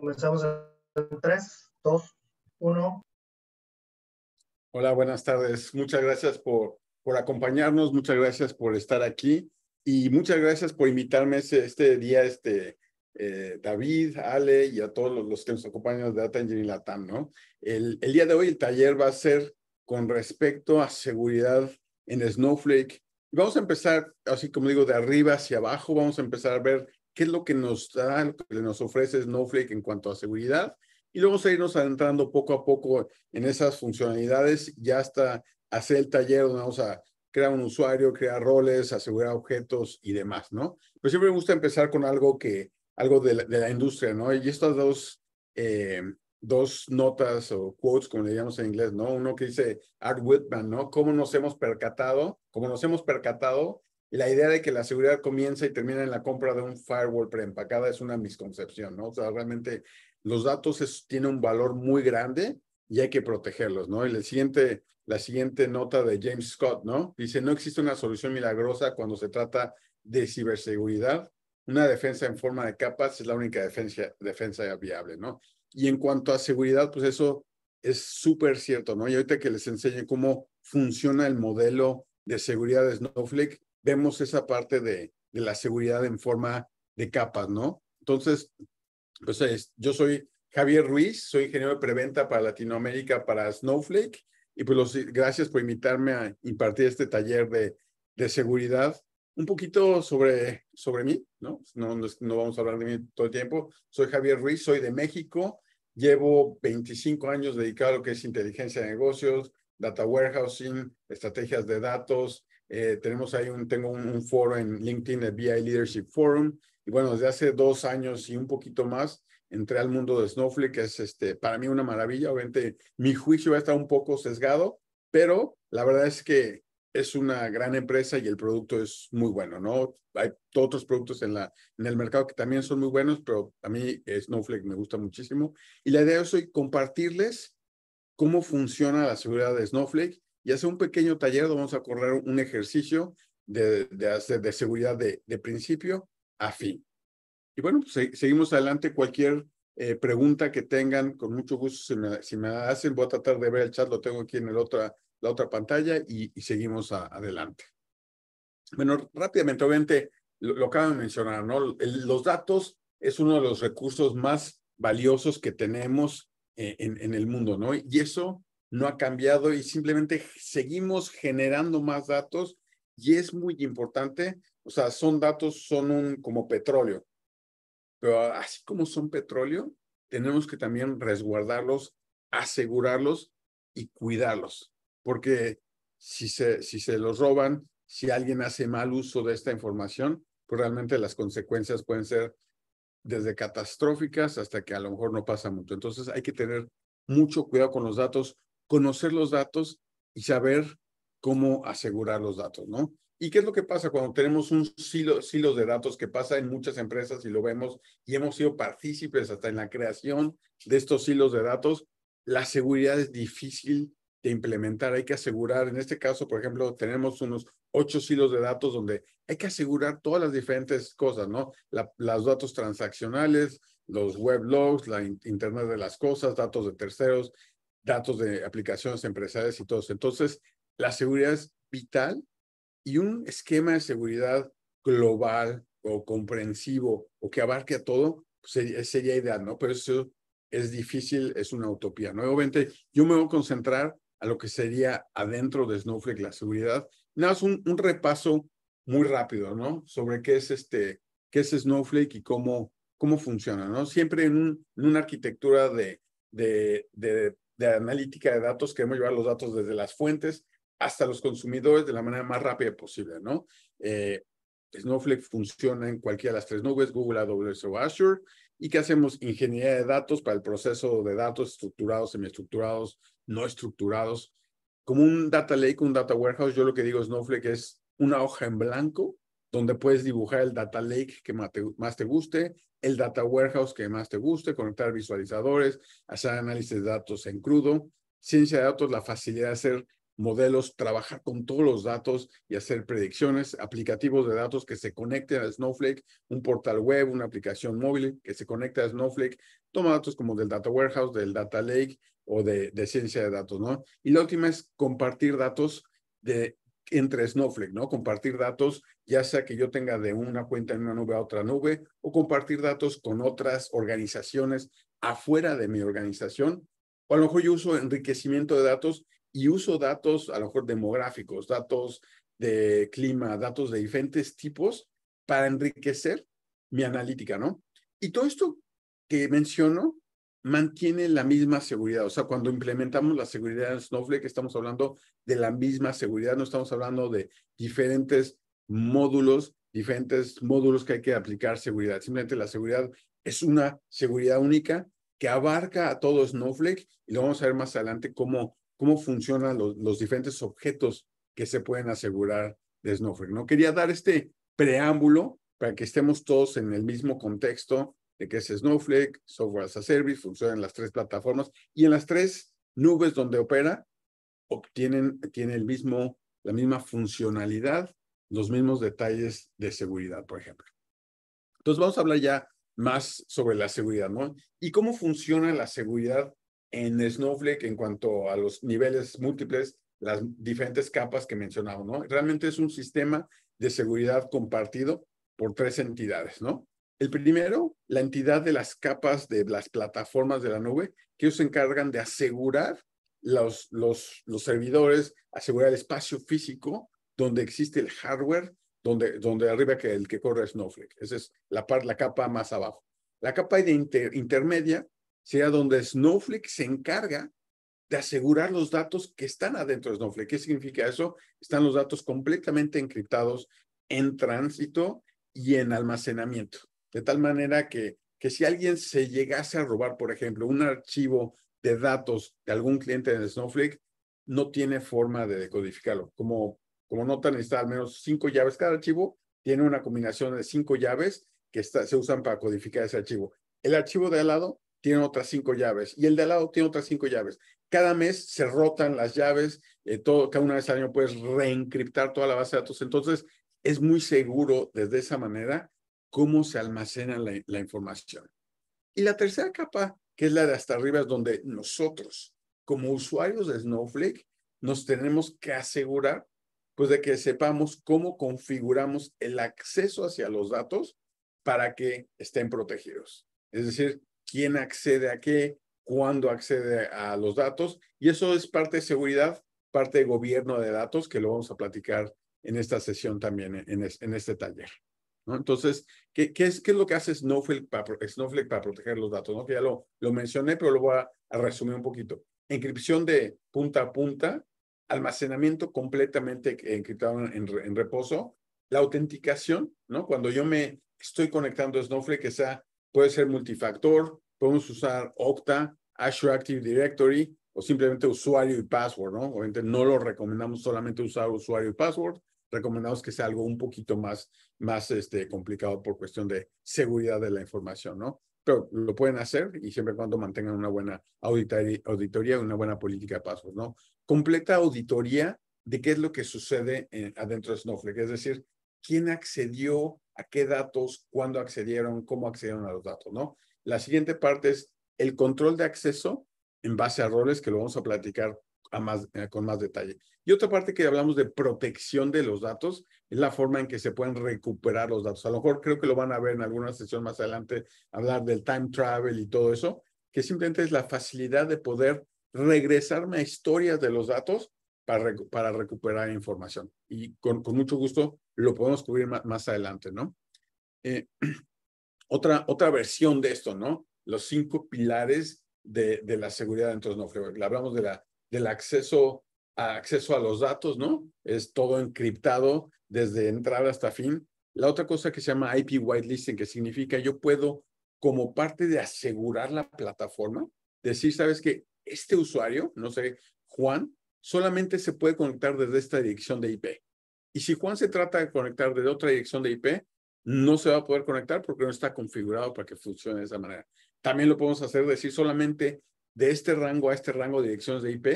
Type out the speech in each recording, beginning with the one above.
Comenzamos en 3, 2, 1. Hola, buenas tardes. Muchas gracias por, por acompañarnos, muchas gracias por estar aquí y muchas gracias por invitarme este, este día, este, eh, David, Ale y a todos los, que nos acompañan de Data Engineering Latam, ¿no? El, el, día de hoy el taller va a ser con respecto a seguridad en Snowflake. Y vamos a empezar, así como digo, de arriba hacia abajo, vamos a empezar a ver qué es lo que nos da, lo que nos ofrece Snowflake en cuanto a seguridad, y luego seguirnos adentrando poco a poco en esas funcionalidades, ya hasta hacer el taller donde vamos a crear un usuario, crear roles, asegurar objetos y demás, ¿no? Pero siempre me gusta empezar con algo que, algo de la, industria, ¿no? Y estas dos, eh, dos notas o quotes, como le llamamos en inglés, ¿no? Uno que dice Art Whitman, ¿no? ¿Cómo nos hemos percatado? ¿Cómo nos hemos percatado la idea de que la seguridad comienza y termina en la compra de un firewall preempacada es una misconcepción, ¿no? O sea, realmente los datos tienen un valor muy grande y hay que protegerlos, ¿no? Y la siguiente, la siguiente nota de James Scott, ¿no? Dice, no existe una solución milagrosa cuando se trata de ciberseguridad. Una defensa en forma de capas es la única defensa, defensa viable, ¿no? Y en cuanto a seguridad, pues eso es súper cierto, ¿no? Y ahorita que les enseñe cómo funciona el modelo de seguridad de Snowflake, vemos esa parte de, de la seguridad en forma de capas, ¿no? Entonces, pues yo soy Javier Ruiz, soy ingeniero de preventa para Latinoamérica, para Snowflake, y pues los, gracias por invitarme a impartir este taller de, de seguridad. Un poquito sobre, sobre mí, ¿no? ¿no? No, no vamos a hablar de mí todo el tiempo. Soy Javier Ruiz, soy de México, llevo 25 años dedicado a lo que es inteligencia de negocios, data warehousing, estrategias de datos, eh, tenemos ahí un, tengo un, foro en LinkedIn, el BI Leadership Forum. Y bueno, desde hace dos años y un poquito más, entré al mundo de Snowflake, que es este, para mí una maravilla. Obviamente, mi juicio va a estar un poco sesgado, pero la verdad es que es una gran empresa y el producto es muy bueno, ¿no? Hay otros productos en, la, en el mercado que también son muy buenos, pero a mí eh, Snowflake me gusta muchísimo. Y la idea es hoy compartirles cómo funciona la seguridad de Snowflake y hace un pequeño taller vamos a correr un ejercicio de, de, seguridad de, principio a fin. Y bueno, pues, seguimos adelante. Cualquier eh, pregunta que tengan, con mucho gusto, si me, hacen, voy a tratar de ver el chat, lo tengo aquí en otra, la otra pantalla y, seguimos adelante. Bueno, rápidamente, obviamente, lo, lo acabo de mencionar, ¿no? los datos es uno de los recursos más valiosos que tenemos eh, en, en, el mundo, ¿no? Y eso no ha cambiado y simplemente seguimos generando más datos y es muy importante, o sea, son datos, son un, como petróleo, pero así como son petróleo, tenemos que también resguardarlos, asegurarlos y cuidarlos, porque si se, si se los roban, si alguien hace mal uso de esta información, pues realmente las consecuencias pueden ser desde catastróficas hasta que a lo mejor no pasa mucho. Entonces hay que tener mucho cuidado con los datos, conocer los datos y saber cómo asegurar los datos, ¿no? ¿Y qué es lo que pasa cuando tenemos un silo, silos de datos que pasa en muchas empresas y lo vemos y hemos sido partícipes hasta en la creación de estos silos de datos? La seguridad es difícil de implementar, hay que asegurar, en este caso, por ejemplo, tenemos unos ocho silos de datos donde hay que asegurar todas las diferentes cosas, ¿no? Las datos transaccionales, los web logs, la Internet de las Cosas, datos de terceros, datos de aplicaciones empresariales y todo Entonces, la seguridad es vital y un esquema de seguridad global o comprensivo o que abarque a todo pues, sería, ideal, ¿no? Pero eso es difícil, es una utopía. Nuevamente, yo me voy a concentrar a lo que sería adentro de Snowflake la seguridad. Nada más un, repaso muy rápido, ¿no? Sobre qué es este, qué es Snowflake y cómo, cómo funciona, ¿no? Siempre en, un, en una arquitectura de, de, de de analítica de datos, queremos llevar los datos desde las fuentes hasta los consumidores de la manera más rápida posible, ¿no? Eh, Snowflake funciona en cualquiera de las tres nubes, Google, AWS o Azure. ¿Y que hacemos? Ingeniería de datos para el proceso de datos estructurados, semiestructurados, no estructurados. Como un data lake, un data warehouse, yo lo que digo Snowflake es una hoja en blanco donde puedes dibujar el data lake que más te, guste, el data warehouse que más te guste, conectar visualizadores, hacer análisis de datos en crudo, ciencia de datos, la facilidad de hacer modelos, trabajar con todos los datos y hacer predicciones, aplicativos de datos que se conecten a Snowflake, un portal web, una aplicación móvil que se conecta a Snowflake, toma datos como del data warehouse, del data lake o de, de ciencia de datos, ¿no? Y la última es compartir datos de entre Snowflake, ¿no? Compartir datos, ya sea que yo tenga de una cuenta en una nube a otra nube, o compartir datos con otras organizaciones afuera de mi organización, o a lo mejor yo uso enriquecimiento de datos y uso datos, a lo mejor demográficos, datos de clima, datos de diferentes tipos para enriquecer mi analítica, ¿no? Y todo esto que menciono mantiene la misma seguridad. O sea, cuando implementamos la seguridad en Snowflake, estamos hablando de la misma seguridad, no estamos hablando de diferentes módulos, diferentes módulos que hay que aplicar seguridad. Simplemente la seguridad es una seguridad única que abarca a todo Snowflake y lo vamos a ver más adelante cómo, cómo funcionan los, los diferentes objetos que se pueden asegurar de Snowflake. No quería dar este preámbulo para que estemos todos en el mismo contexto de que es Snowflake, Software as a Service, funciona en las tres plataformas y en las tres nubes donde opera, obtienen, tiene el mismo, la misma funcionalidad, los mismos detalles de seguridad, por ejemplo. Entonces vamos a hablar ya más sobre la seguridad, ¿no? Y cómo funciona la seguridad en Snowflake en cuanto a los niveles múltiples, las diferentes capas que mencionaba, ¿no? Realmente es un sistema de seguridad compartido por tres entidades, ¿no? El primero, la entidad de las capas de las plataformas de la nube, que ellos se encargan de asegurar los, los, los servidores, asegurar el espacio físico donde existe el hardware, donde, donde arriba que el que corre Snowflake. Esa es la, par, la capa más abajo. La capa de intermedia sería donde Snowflake se encarga de asegurar los datos que están adentro de Snowflake. ¿Qué significa eso? Están los datos completamente encriptados en tránsito y en almacenamiento de tal manera que, que si alguien se llegase a robar, por ejemplo, un archivo de datos de algún cliente de Snowflake, no tiene forma de decodificarlo. Como, como notan, está al menos cinco llaves. Cada archivo tiene una combinación de cinco llaves que está, se usan para codificar ese archivo. El archivo de al lado tiene otras cinco llaves y el de al lado tiene otras cinco llaves. Cada mes se rotan las llaves, eh, todo, cada una vez al año puedes reencriptar toda la base de datos. Entonces, es muy seguro desde esa manera cómo se almacena la, información. Y la tercera capa, que es la de hasta arriba, es donde nosotros, como usuarios de Snowflake, nos tenemos que asegurar pues de que sepamos cómo configuramos el acceso hacia los datos para que estén protegidos. Es decir, quién accede a qué, cuándo accede a los datos. Y eso es parte de seguridad, parte de gobierno de datos, que lo vamos a platicar en esta sesión también, en, este taller. Entonces, ¿qué, qué, es, ¿qué es lo que hace Snowflake para, Snowflake proteger los datos? ¿no? Que ya lo, lo mencioné, pero lo voy a, resumir un poquito. Encripción de punta a punta, almacenamiento completamente encriptado en, reposo, la autenticación, ¿no? Cuando yo me estoy conectando a Snowflake, que puede ser multifactor, podemos usar Okta, Azure Active Directory o simplemente usuario y password, ¿no? Obviamente no lo recomendamos solamente usar usuario y password, recomendamos que sea algo un poquito más, más este, complicado por cuestión de seguridad de la información, ¿no? Pero lo pueden hacer y siempre y cuando mantengan una buena auditoría, una buena política de pasos, ¿no? Completa auditoría de qué es lo que sucede eh, adentro de Snowflake, es decir, quién accedió a qué datos, cuándo accedieron, cómo accedieron a los datos, ¿no? La siguiente parte es el control de acceso en base a roles que lo vamos a platicar más, eh, con más detalle. Y otra parte que hablamos de protección de los datos es la forma en que se pueden recuperar los datos. A lo mejor creo que lo van a ver en alguna sesión más adelante, hablar del time travel y todo eso, que simplemente es la facilidad de poder regresarme a historias de los datos para, para recuperar información. Y con, con mucho gusto lo podemos cubrir más, adelante, ¿no? Eh, otra, otra versión de esto, ¿no? Los cinco pilares de, de la seguridad dentro de Snowflake. Hablamos de la del acceso a, acceso a los datos, ¿no? Es todo encriptado desde entrada hasta fin. La otra cosa que se llama IP whitelisting, que significa yo puedo, como parte de asegurar la plataforma, decir, sabes que este usuario, no sé, Juan, solamente se puede conectar desde esta dirección de IP. Y si Juan se trata de conectar desde otra dirección de IP, no se va a poder conectar porque no está configurado para que funcione de esa manera. También lo podemos hacer, decir solamente de este rango a este rango de direcciones de IP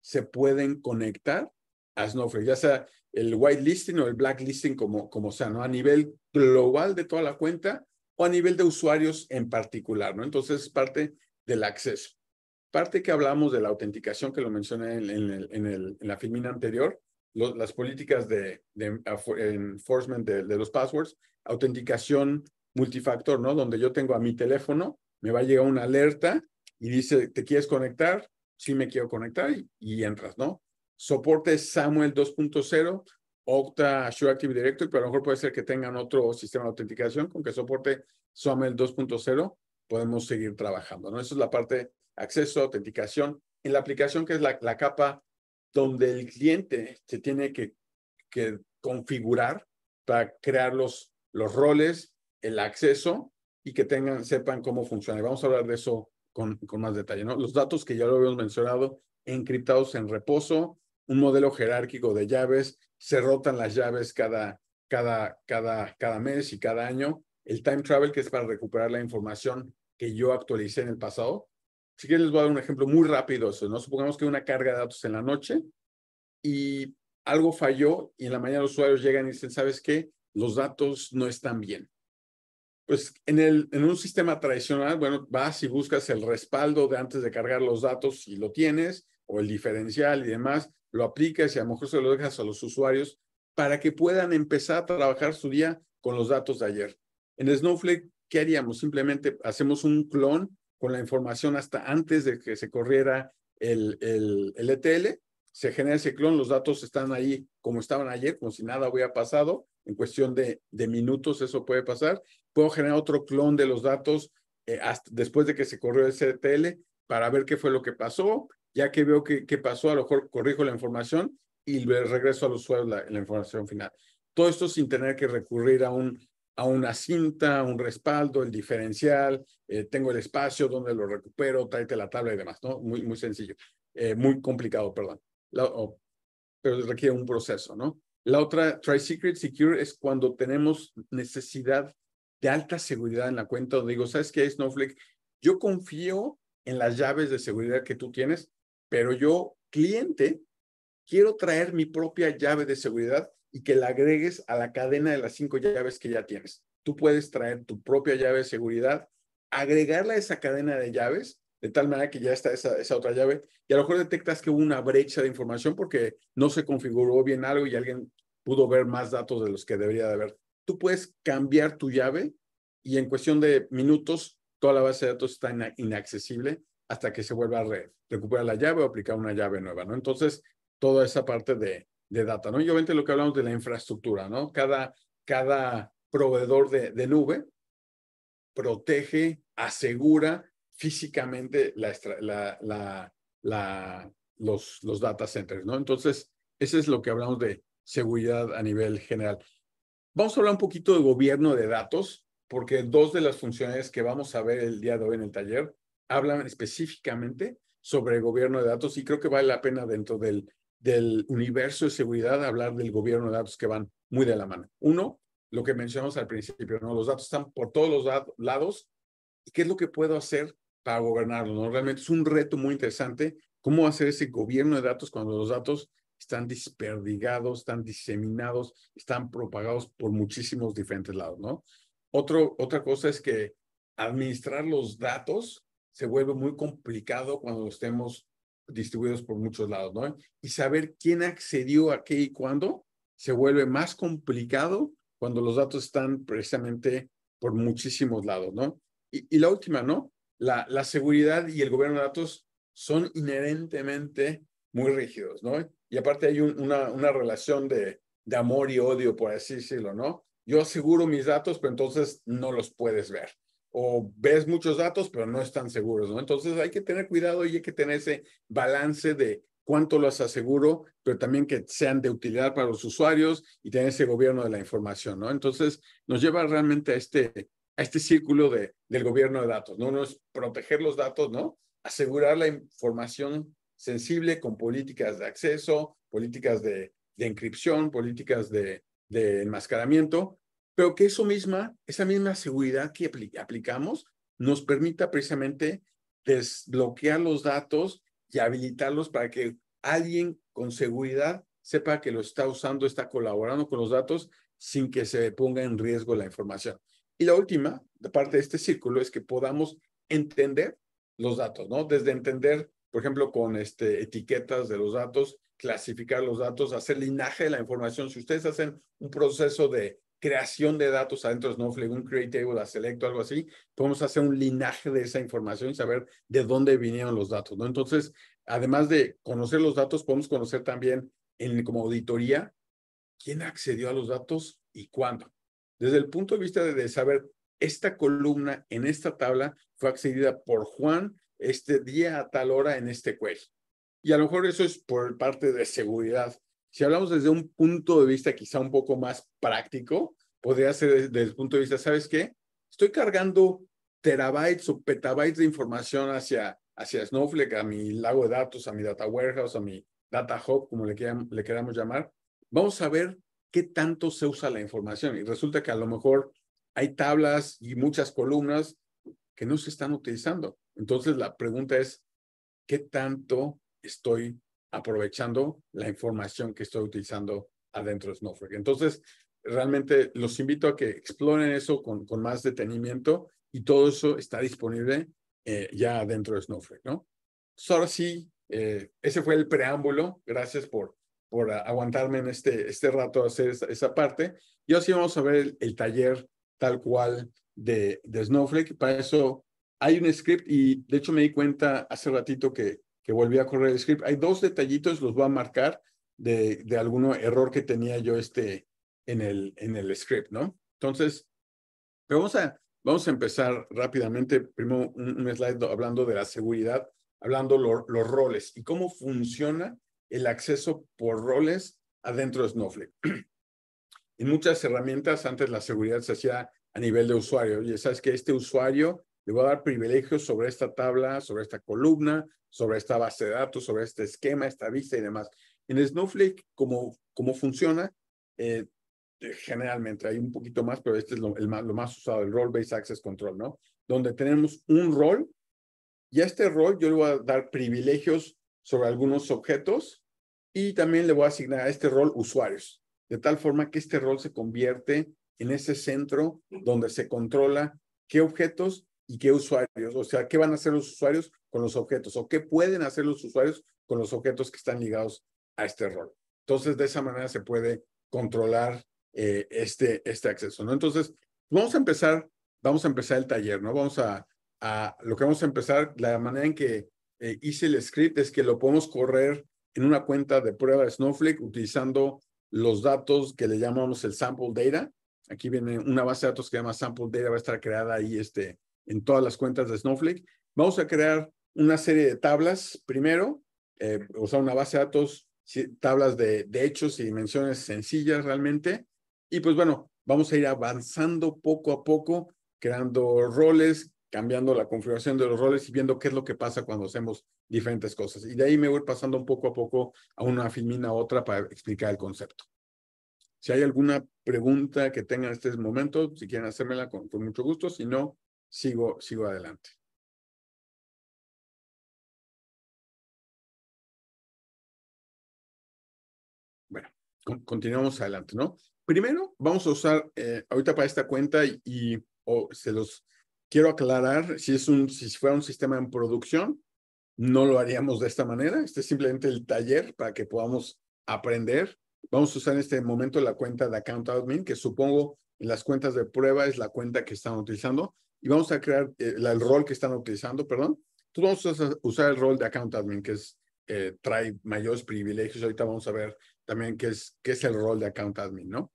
se pueden conectar a Snowflake, ya sea el whitelisting o el blacklisting, como, como sea, ¿no? A nivel global de toda la cuenta o a nivel de usuarios en particular, ¿no? Entonces es parte del acceso. Parte que hablamos de la autenticación, que lo mencioné en, el, en, el, la filmina anterior, las políticas de, ah, enforcement de, de los passwords, autenticación multifactor, ¿no? Donde yo tengo a mi teléfono, me va a llegar una alerta y dice, ¿te quieres conectar? Sí me quiero conectar y, entras, ¿no? Soporte Samuel 2.0, Octa, Azure Active Directory, pero a lo mejor puede ser que tengan otro sistema de autenticación con que soporte Samuel 2.0, podemos seguir trabajando, ¿no? Esa es la parte acceso, autenticación. En la aplicación, que es la, la capa donde el cliente se tiene que, configurar para crear los, los roles, el acceso y que tengan, sepan cómo funciona. Y vamos a hablar de eso con, más detalle. ¿no? Los datos que ya lo habíamos mencionado, encriptados en reposo, un modelo jerárquico de llaves, se rotan las llaves cada, cada, cada, cada mes y cada año. El time travel, que es para recuperar la información que yo actualicé en el pasado. Si quieren, les voy a dar un ejemplo muy rápido. ¿no? Supongamos que hay una carga de datos en la noche y algo falló y en la mañana los usuarios llegan y dicen, ¿sabes qué? Los datos no están bien pues en, el, en un sistema tradicional, bueno, vas y buscas el respaldo de antes de cargar los datos si lo tienes, o el diferencial y demás, lo aplicas y a lo mejor se lo dejas a los usuarios para que puedan empezar a trabajar su día con los datos de ayer. En Snowflake, ¿qué haríamos? Simplemente hacemos un clon con la información hasta antes de que se corriera el, el, el ETL, se genera ese clon, los datos están ahí como estaban ayer, como si nada hubiera pasado, en cuestión de, de minutos eso puede pasar, puedo generar otro clon de los datos eh, después de que se corrió el CTL para ver qué fue lo que pasó. Ya que veo qué pasó, a lo mejor corrijo la información y le regreso a los la, la, información final. Todo esto sin tener que recurrir a, un, a una cinta, un respaldo, el diferencial, eh, tengo el espacio donde lo recupero, tráete la tabla y demás, ¿no? Muy, muy sencillo, eh, muy complicado, perdón. pero requiere un proceso, ¿no? La otra, Try Secret Secure, es cuando tenemos necesidad de alta seguridad en la cuenta donde digo, ¿sabes qué, Snowflake? Yo confío en las llaves de seguridad que tú tienes, pero yo, cliente, quiero traer mi propia llave de seguridad y que la agregues a la cadena de las cinco llaves que ya tienes. Tú puedes traer tu propia llave de seguridad, agregarla a esa cadena de llaves, de tal manera que ya está esa, esa otra llave, y a lo mejor detectas que hubo una brecha de información porque no se configuró bien algo y alguien pudo ver más datos de los que debería de haber tú puedes cambiar tu llave y en cuestión de minutos toda la base de datos está inaccesible hasta que se vuelva a recuperar la llave o aplicar una llave nueva, ¿no? Entonces, toda esa parte de, data, ¿no? Y obviamente lo que hablamos de la infraestructura, ¿no? Cada, cada proveedor de, nube protege, asegura físicamente la, los, los data centers, ¿no? Entonces, eso es lo que hablamos de seguridad a nivel general. Vamos a hablar un poquito de gobierno de datos, porque dos de las funciones que vamos a ver el día de hoy en el taller hablan específicamente sobre el gobierno de datos y creo que vale la pena dentro del, universo de seguridad hablar del gobierno de datos que van muy de la mano. Uno, lo que mencionamos al principio, ¿no? los datos están por todos los lados. ¿Y qué es lo que puedo hacer para gobernarlos? Realmente es un reto muy interesante. ¿Cómo hacer ese gobierno de datos cuando los datos están desperdigados, están diseminados, están propagados por muchísimos diferentes lados, ¿no? Otro, otra cosa es que administrar los datos se vuelve muy complicado cuando los tenemos distribuidos por muchos lados, ¿no? Y saber quién accedió a qué y cuándo se vuelve más complicado cuando los datos están precisamente por muchísimos lados, ¿no? Y, y la última, ¿no? La, la seguridad y el gobierno de datos son inherentemente muy rígidos, ¿no? y aparte hay una, una, relación de, amor y odio, por así decirlo, ¿no? Yo aseguro mis datos, pero entonces no los puedes ver. O ves muchos datos, pero no están seguros, ¿no? Entonces hay que tener cuidado y hay que tener ese balance de cuánto los aseguro, pero también que sean de utilidad para los usuarios y tener ese gobierno de la información, ¿no? Entonces nos lleva realmente a este, a este círculo de, del gobierno de datos, ¿no? Uno es proteger los datos, ¿no? Asegurar la información sensible con políticas de acceso, políticas de, de encripción, políticas de, de, enmascaramiento, pero que eso misma, esa misma seguridad que aplicamos nos permita precisamente desbloquear los datos y habilitarlos para que alguien con seguridad sepa que lo está usando, está colaborando con los datos sin que se ponga en riesgo la información. Y la última, de parte de este círculo, es que podamos entender los datos, ¿no? Desde entender por ejemplo, con este, etiquetas de los datos, clasificar los datos, hacer linaje de la información. Si ustedes hacen un proceso de creación de datos adentro de Snowflake, un create table, a o algo así, podemos hacer un linaje de esa información y saber de dónde vinieron los datos, ¿no? Entonces, además de conocer los datos, podemos conocer también en, como auditoría quién accedió a los datos y cuándo. Desde el punto de vista de saber esta columna en esta tabla fue accedida por Juan este día a tal hora en este cuello. Y a lo mejor eso es por parte de seguridad. Si hablamos desde un punto de vista quizá un poco más práctico, podría ser desde, el punto de vista, ¿sabes qué? Estoy cargando terabytes o petabytes de información hacia, hacia Snowflake, a mi lago de datos, a mi data warehouse, a mi data hub, como le queramos llamar. Vamos a ver qué tanto se usa la información. Y resulta que a lo mejor hay tablas y muchas columnas que no se están utilizando. Entonces la pregunta es, ¿qué tanto estoy aprovechando la información que estoy utilizando adentro de Snowflake? Entonces, realmente los invito a que exploren eso con, con más detenimiento y todo eso está disponible eh, ya adentro de Snowflake, ¿no? ahora sí, eh, ese fue el preámbulo. Gracias por, por aguantarme en este, este rato hacer esa, parte. Y sí vamos a ver el, taller tal cual de, de Snowflake. Para eso hay un script y de hecho me di cuenta hace ratito que, que volví a correr el script. Hay dos detallitos, los voy a marcar de, de algún error que tenía yo este en el, en el script, ¿no? Entonces, vamos a, vamos a empezar rápidamente. Primero, un, slide hablando de la seguridad, hablando los roles y cómo funciona el acceso por roles adentro de Snowflake. en muchas herramientas, antes la seguridad se hacía a nivel de usuario. Y sabes que este usuario le voy a dar privilegios sobre esta tabla, sobre esta columna, sobre esta base de datos, sobre este esquema, esta vista y demás. En Snowflake, ¿cómo cómo funciona, eh, eh, generalmente hay un poquito más, pero este es lo, más, lo más usado, el Role-Based Access Control, ¿no? Donde tenemos un rol y a este rol yo le voy a dar privilegios sobre algunos objetos y también le voy a asignar a este rol usuarios, de tal forma que este rol se convierte en ese centro donde se controla qué objetos y qué usuarios, o sea, qué van a hacer los usuarios con los objetos o qué pueden hacer los usuarios con los objetos que están ligados a este rol. Entonces, de esa manera se puede controlar eh, este, este acceso, ¿no? Entonces, vamos a empezar, vamos a empezar el taller, ¿no? Vamos a, a lo que vamos a empezar, la manera en que eh, hice el script es que lo podemos correr en una cuenta de prueba de Snowflake utilizando los datos que le llamamos el sample data. Aquí viene una base de datos que se llama sample data, va a estar creada ahí este, en todas las cuentas de Snowflake. Vamos a crear una serie de tablas primero, o eh, sea, una base de datos, tablas de, hechos y dimensiones sencillas realmente. Y pues bueno, vamos a ir avanzando poco a poco, creando roles, cambiando la configuración de los roles y viendo qué es lo que pasa cuando hacemos diferentes cosas. Y de ahí me voy pasando un poco a poco a una filmina a otra para explicar el concepto. Si hay alguna pregunta que tengan en este momento, si quieren hacérmela con mucho gusto, si no, sigo, sigo adelante. Bueno, continuamos adelante, ¿no? Primero, vamos a usar eh, ahorita para esta cuenta y, se los quiero aclarar, si, es un, si fuera un sistema en producción, no lo haríamos de esta manera. Este es simplemente el taller para que podamos aprender. Vamos a usar en este momento la cuenta de Account Admin, que supongo en las cuentas de prueba es la cuenta que están utilizando y vamos a crear eh, el, rol que están utilizando, perdón. Entonces vamos a usar el rol de account admin, que es, eh, trae mayores privilegios. Ahorita vamos a ver también qué es, qué es el rol de account admin, ¿no?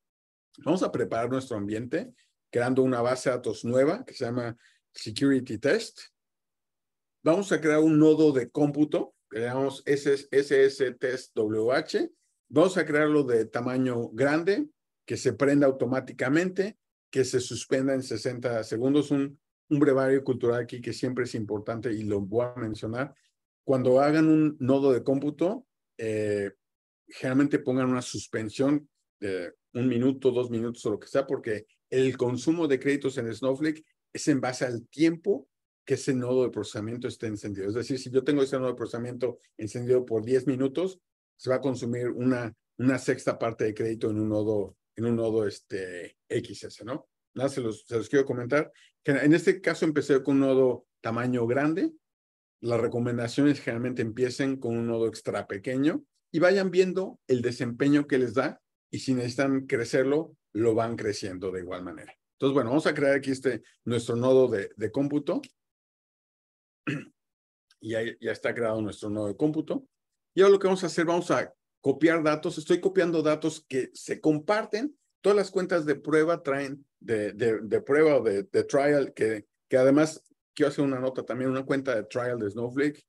Vamos a preparar nuestro ambiente creando una base de datos nueva que se llama Security Test. Vamos a crear un nodo de cómputo, que le llamamos SS, Vamos a crearlo de tamaño grande, que se prenda automáticamente que se suspenda en 60 segundos. Un, un brevario cultural aquí que siempre es importante y lo voy a mencionar. Cuando hagan un nodo de cómputo, eh, generalmente pongan una suspensión de un minuto, dos minutos o lo que sea, porque el consumo de créditos en Snowflake es en base al tiempo que ese nodo de procesamiento esté encendido. Es decir, si yo tengo ese nodo de procesamiento encendido por 10 minutos, se va a consumir una, una sexta parte de crédito en un nodo en un nodo este, XS, ¿no? Nada, se los, se quiero comentar. Que en este caso empecé con un nodo tamaño grande. Las recomendaciones generalmente empiecen con un nodo extra pequeño y vayan viendo el desempeño que les da y si necesitan crecerlo, lo van creciendo de igual manera. Entonces, bueno, vamos a crear aquí este, nuestro nodo de, de cómputo. Y ahí ya está creado nuestro nodo de cómputo. Y ahora lo que vamos a hacer, vamos a copiar datos, estoy copiando datos que se comparten. Todas las cuentas de prueba traen, de, de, prueba o de, trial, que, que además, quiero hacer una nota también, una cuenta de trial de Snowflake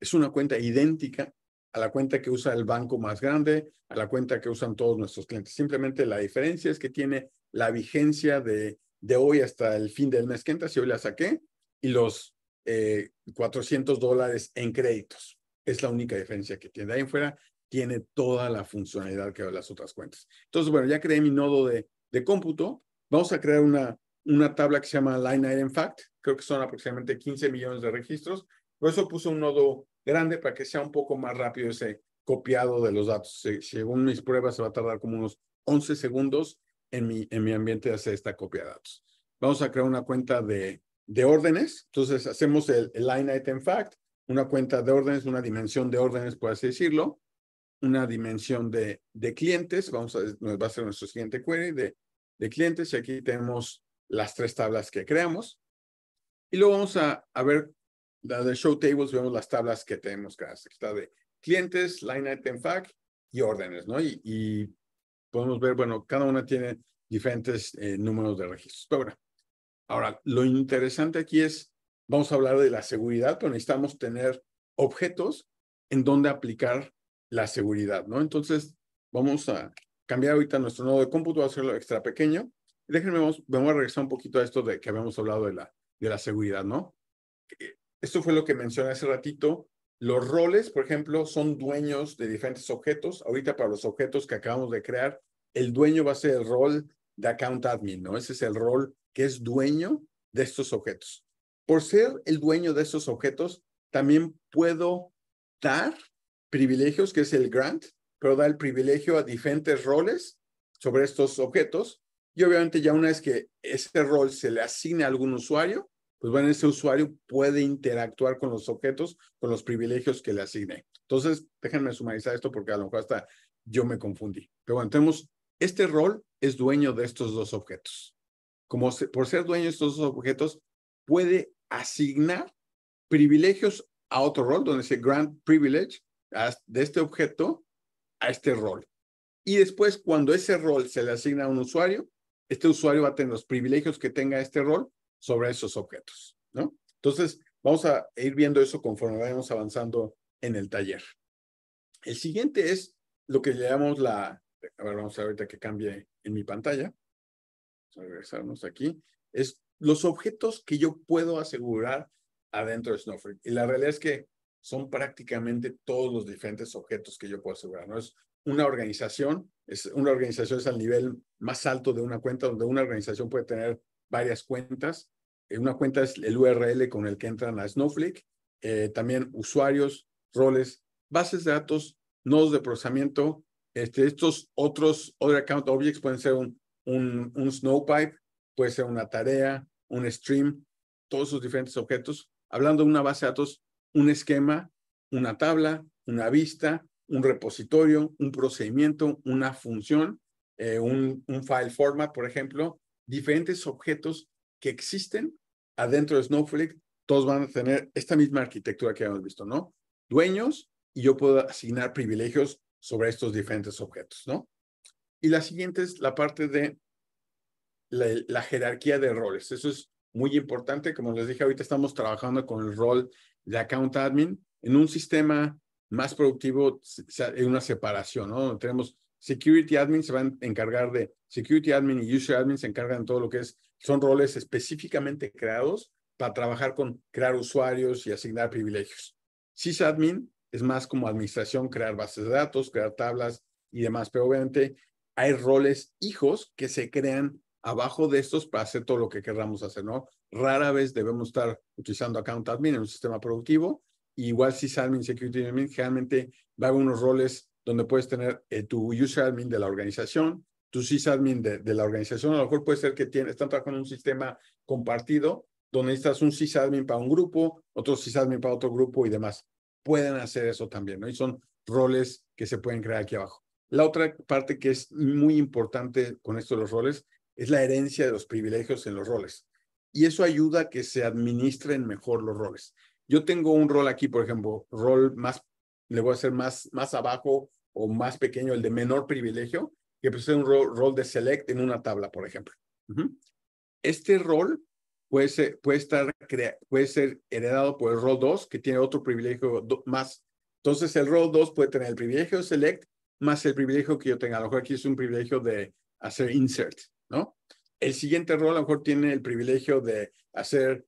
es una cuenta idéntica a la cuenta que usa el banco más grande, a la cuenta que usan todos nuestros clientes. Simplemente la diferencia es que tiene la vigencia de, de hoy hasta el fin del mes que entra, si hoy la saqué, y los eh, 400 dólares en créditos. Es la única diferencia que tiene. ahí en fuera, tiene toda la funcionalidad que las otras cuentas. Entonces, bueno, ya creé mi nodo de, de cómputo. Vamos a crear una, una tabla que se llama Line Item Fact. Creo que son aproximadamente 15 millones de registros. Por eso puse un nodo grande para que sea un poco más rápido ese copiado de los datos. Según mis pruebas, se va a tardar como unos 11 segundos en mi, en mi ambiente de hacer esta copia de datos. Vamos a crear una cuenta de, de órdenes. Entonces, hacemos el, el line item fact, una cuenta de órdenes, una dimensión de órdenes, por así decirlo una dimensión de, de clientes. Vamos a, nos va a ser nuestro siguiente query de, de, clientes y aquí tenemos las tres tablas que creamos. Y luego vamos a, ver la de show tables, vemos las tablas que tenemos cada Está de clientes, line item fact y órdenes, ¿no? Y, y podemos ver, bueno, cada una tiene diferentes eh, números de registros. Pero ahora, lo interesante aquí es, vamos a hablar de la seguridad, pero necesitamos tener objetos en donde aplicar la seguridad, ¿no? Entonces, vamos a cambiar ahorita nuestro nodo de cómputo, a hacerlo extra pequeño. Déjenme, vamos, vamos a regresar un poquito a esto de que habíamos hablado de la, de la seguridad, ¿no? Eh, esto fue lo que mencioné hace ratito. Los roles, por ejemplo, son dueños de diferentes objetos. Ahorita para los objetos que acabamos de crear, el dueño va a ser el rol de account admin, ¿no? Ese es el rol que es dueño de estos objetos. Por ser el dueño de estos objetos, también puedo dar privilegios, que es el grant, pero da el privilegio a diferentes roles sobre estos objetos. Y obviamente ya una vez que ese rol se le asigne a algún usuario, pues bueno, ese usuario puede interactuar con los objetos, con los privilegios que le asigne. Entonces, déjenme sumarizar esto porque a lo mejor hasta yo me confundí. Pero bueno, tenemos, este rol es dueño de estos dos objetos. Como por ser dueño de estos dos objetos, puede asignar privilegios a otro rol, donde dice grant privilege, de este objeto a este rol. Y después, cuando ese rol se le asigna a un usuario, este usuario va a tener los privilegios que tenga este rol sobre esos objetos, ¿no? Entonces, vamos a ir viendo eso conforme vayamos avanzando en el taller. El siguiente es lo que llamamos la... A ver, vamos a ver ahorita que cambie en mi pantalla. Vamos a regresarnos aquí. Es los objetos que yo puedo asegurar adentro de Snowflake. Y la realidad es que son prácticamente todos los diferentes objetos que yo puedo asegurar. ¿no? Es una organización, es una organización es al nivel más alto de una cuenta, donde una organización puede tener varias cuentas. Eh, una cuenta es el URL con el que entran a Snowflake, eh, también usuarios, roles, bases de datos, nodos de procesamiento. Este, estos otros other account objects pueden ser un, un, un Snowpipe, puede ser una tarea, un stream, todos sus diferentes objetos. Hablando de una base de datos, un esquema, una tabla, una vista, un repositorio, un procedimiento, una función, eh, un, un file format, por ejemplo, diferentes objetos que existen adentro de Snowflake, todos van a tener esta misma arquitectura que hemos visto, ¿no? Dueños y yo puedo asignar privilegios sobre estos diferentes objetos, ¿no? Y la siguiente es la parte de la, la jerarquía de roles. Eso es muy importante. Como les dije, ahorita estamos trabajando con el rol de account admin en un sistema más productivo, en una separación, ¿no? tenemos security admin se van a encargar de security admin y user admin se encargan de todo lo que es, son roles específicamente creados para trabajar con crear usuarios y asignar privilegios. Sysadmin es más como administración, crear bases de datos, crear tablas y demás, pero obviamente hay roles hijos que se crean abajo de estos para hacer todo lo que querramos hacer, ¿no? Rara vez debemos estar utilizando account admin en un sistema productivo. igual si admin, security admin, generalmente va a haber unos roles donde puedes tener eh, tu user admin de la organización, tu sysadmin de, de la organización. A lo mejor puede ser que tiene, están trabajando en un sistema compartido donde necesitas un sysadmin para un grupo, otro sysadmin para otro grupo y demás. Pueden hacer eso también, ¿no? Y son roles que se pueden crear aquí abajo. La otra parte que es muy importante con esto de los roles es la herencia de los privilegios en los roles. Y eso ayuda a que se administren mejor los roles. Yo tengo un rol aquí, por ejemplo, rol más, le voy a hacer más, más abajo o más pequeño, el de menor privilegio, que puede ser un rol, rol, de select en una tabla, por ejemplo. Este rol puede puede, estar puede ser heredado por el rol 2, que tiene otro privilegio más. Entonces, el rol 2 puede tener el privilegio de select más el privilegio que yo tenga. A lo mejor aquí es un privilegio de hacer insert. ¿no? El siguiente rol a lo mejor tiene el privilegio de hacer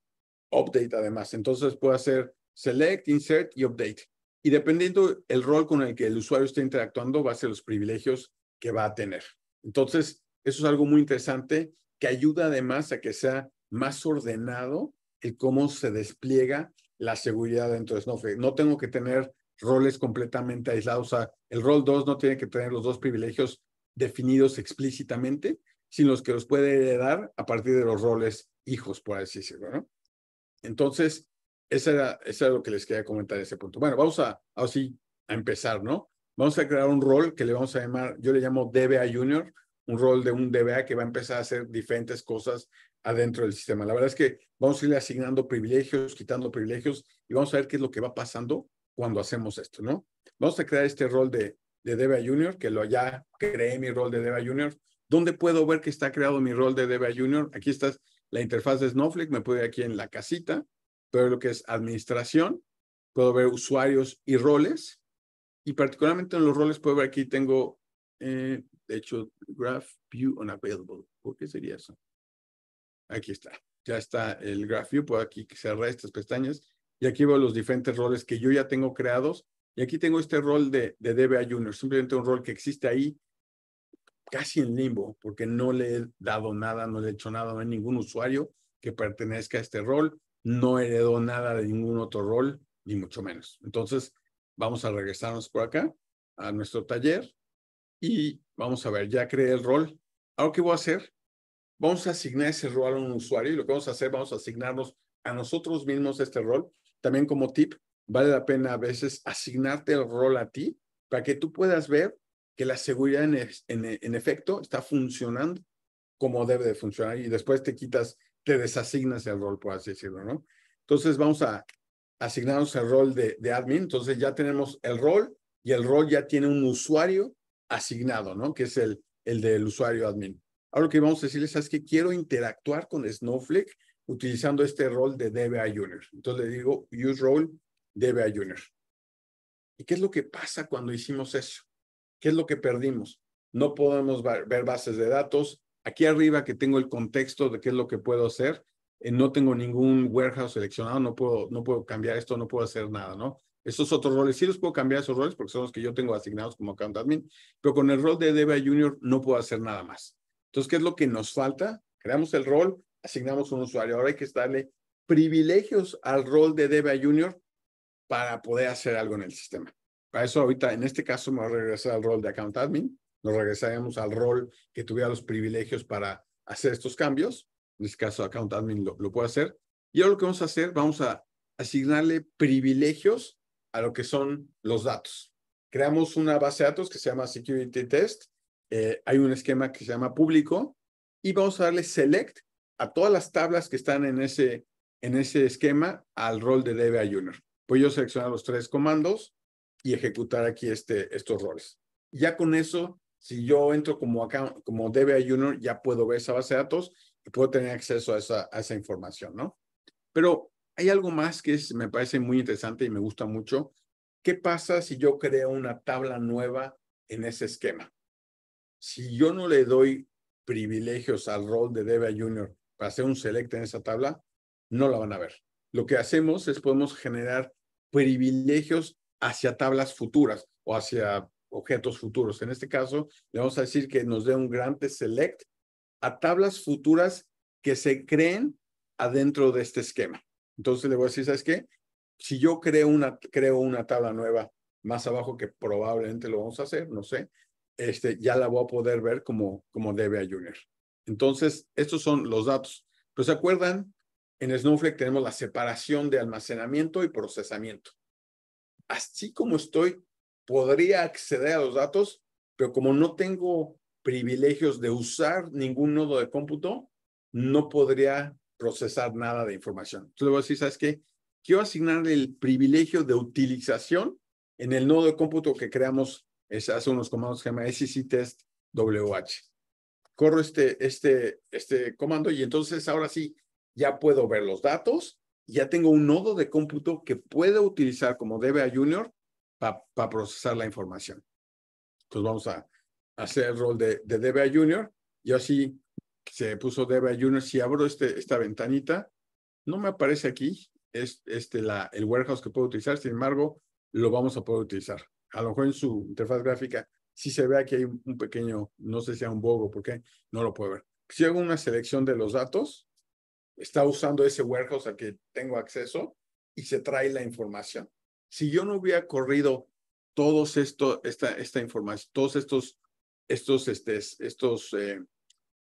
update además. Entonces puede hacer select, insert y update. Y dependiendo el rol con el que el usuario esté interactuando, va a ser los privilegios que va a tener. Entonces, eso es algo muy interesante que ayuda además a que sea más ordenado el cómo se despliega la seguridad dentro de Snowflake. No tengo que tener roles completamente aislados. O el rol 2 no tiene que tener los dos privilegios definidos explícitamente, sin los que los puede heredar a partir de los roles hijos, por así decirlo, ¿no? Entonces, eso era, lo que les quería comentar en ese punto. Bueno, vamos a, así a empezar, ¿no? Vamos a crear un rol que le vamos a llamar, yo le llamo DBA Junior, un rol de un DBA que va a empezar a hacer diferentes cosas adentro del sistema. La verdad es que vamos a irle asignando privilegios, quitando privilegios y vamos a ver qué es lo que va pasando cuando hacemos esto, ¿no? Vamos a crear este rol de, de DBA Junior, que lo ya creé mi rol de DBA Junior, ¿Dónde puedo ver que está creado mi rol de DBA Junior? Aquí está la interfaz de Snowflake, me puedo ir aquí en la casita, puedo ver lo que es administración, puedo ver usuarios y roles, y particularmente en los roles puedo ver aquí tengo, eh, de hecho, Graph View Unavailable. ¿Por qué sería eso? Aquí está. Ya está el Graph View. Puedo aquí cerrar estas pestañas y aquí veo los diferentes roles que yo ya tengo creados. Y aquí tengo este rol de, de DBA Junior, simplemente un rol que existe ahí casi en limbo, porque no le he dado nada, no le he hecho nada, a ningún usuario que pertenezca a este rol, no heredó nada de ningún otro rol, ni mucho menos. Entonces, vamos a regresarnos por acá a nuestro taller y vamos a ver, ya creé el rol. Ahora, ¿qué voy a hacer? Vamos a asignar ese rol a un usuario y lo que vamos a hacer, vamos a asignarnos a nosotros mismos este rol. También como tip, vale la pena a veces asignarte el rol a ti para que tú puedas ver que la seguridad en, efecto está funcionando como debe de funcionar y después te quitas, te desasignas el rol, por así decirlo, ¿no? Entonces vamos a asignarnos el rol de, admin, entonces ya tenemos el rol y el rol ya tiene un usuario asignado, ¿no? Que es el, el del usuario admin. Ahora lo que vamos a decirles es que quiero interactuar con Snowflake utilizando este rol de DBA Junior. Entonces le digo use role DBA Junior. ¿Y qué es lo que pasa cuando hicimos eso? ¿Qué es lo que perdimos? No podemos ver bases de datos. Aquí arriba que tengo el contexto de qué es lo que puedo hacer, eh, no tengo ningún warehouse seleccionado, no puedo, no puedo cambiar esto, no puedo hacer nada, ¿no? Esos otros roles, sí los puedo cambiar esos roles porque son los que yo tengo asignados como account admin, pero con el rol de DBA Junior no puedo hacer nada más. Entonces, ¿qué es lo que nos falta? Creamos el rol, asignamos un usuario. Ahora hay que darle privilegios al rol de DBA Junior para poder hacer algo en el sistema. Para eso ahorita, en este caso, me voy a regresar al rol de account admin, nos regresaremos al rol que tuviera los privilegios para hacer estos cambios. En este caso, account admin lo, puede hacer. Y ahora lo que vamos a hacer, vamos a asignarle privilegios a lo que son los datos. Creamos una base de datos que se llama Security Test. Eh, hay un esquema que se llama público y vamos a darle select a todas las tablas que están en ese, en ese esquema al rol de DBA Junior. Voy yo a seleccionar los tres comandos y ejecutar aquí este, estos roles. Ya con eso, si yo entro como, acá, como DBA Junior, ya puedo ver esa base de datos y puedo tener acceso a esa, esa información, ¿no? Pero hay algo más que me parece muy interesante y me gusta mucho. ¿Qué pasa si yo creo una tabla nueva en ese esquema? Si yo no le doy privilegios al rol de DBA Junior para hacer un select en esa tabla, no la van a ver. Lo que hacemos es podemos generar privilegios hacia tablas futuras o hacia objetos futuros. En este caso, le vamos a decir que nos dé un grant select a tablas futuras que se creen adentro de este esquema. Entonces le voy a decir, ¿sabes qué? Si yo creo una, creo una tabla nueva más abajo, que probablemente lo vamos a hacer, no sé, este, ya la voy a poder ver como, como debe a Junior. Entonces, estos son los datos. Pero pues, se acuerdan, en Snowflake tenemos la separación de almacenamiento y procesamiento así como estoy, podría acceder a los datos, pero como no tengo privilegios de usar ningún nodo de cómputo, no podría procesar nada de información. Entonces le voy a decir, ¿sabes qué? Quiero asignar el privilegio de utilización en el nodo de cómputo que creamos es, hace unos comandos que se llama scctestwh. test WH. Corro este, este, este comando y entonces ahora sí, ya puedo ver los datos, ya tengo un nodo de cómputo que puedo utilizar como DBA Junior para procesar la información. Entonces vamos a, hacer el rol de, DBA Junior. Yo así se puso DBA Junior. Si abro este, esta ventanita, no me aparece aquí es, este, la, el warehouse que puedo utilizar. Sin embargo, lo vamos a poder utilizar. A lo mejor en su interfaz gráfica si se ve aquí hay un pequeño, no sé si sea un bogo, porque no lo puedo ver. Si hago una selección de los datos, está usando ese warehouse al que tengo acceso y se trae la información. Si yo no hubiera corrido todos esto, esta, esta información, todos estos, estos, este, estos, eh,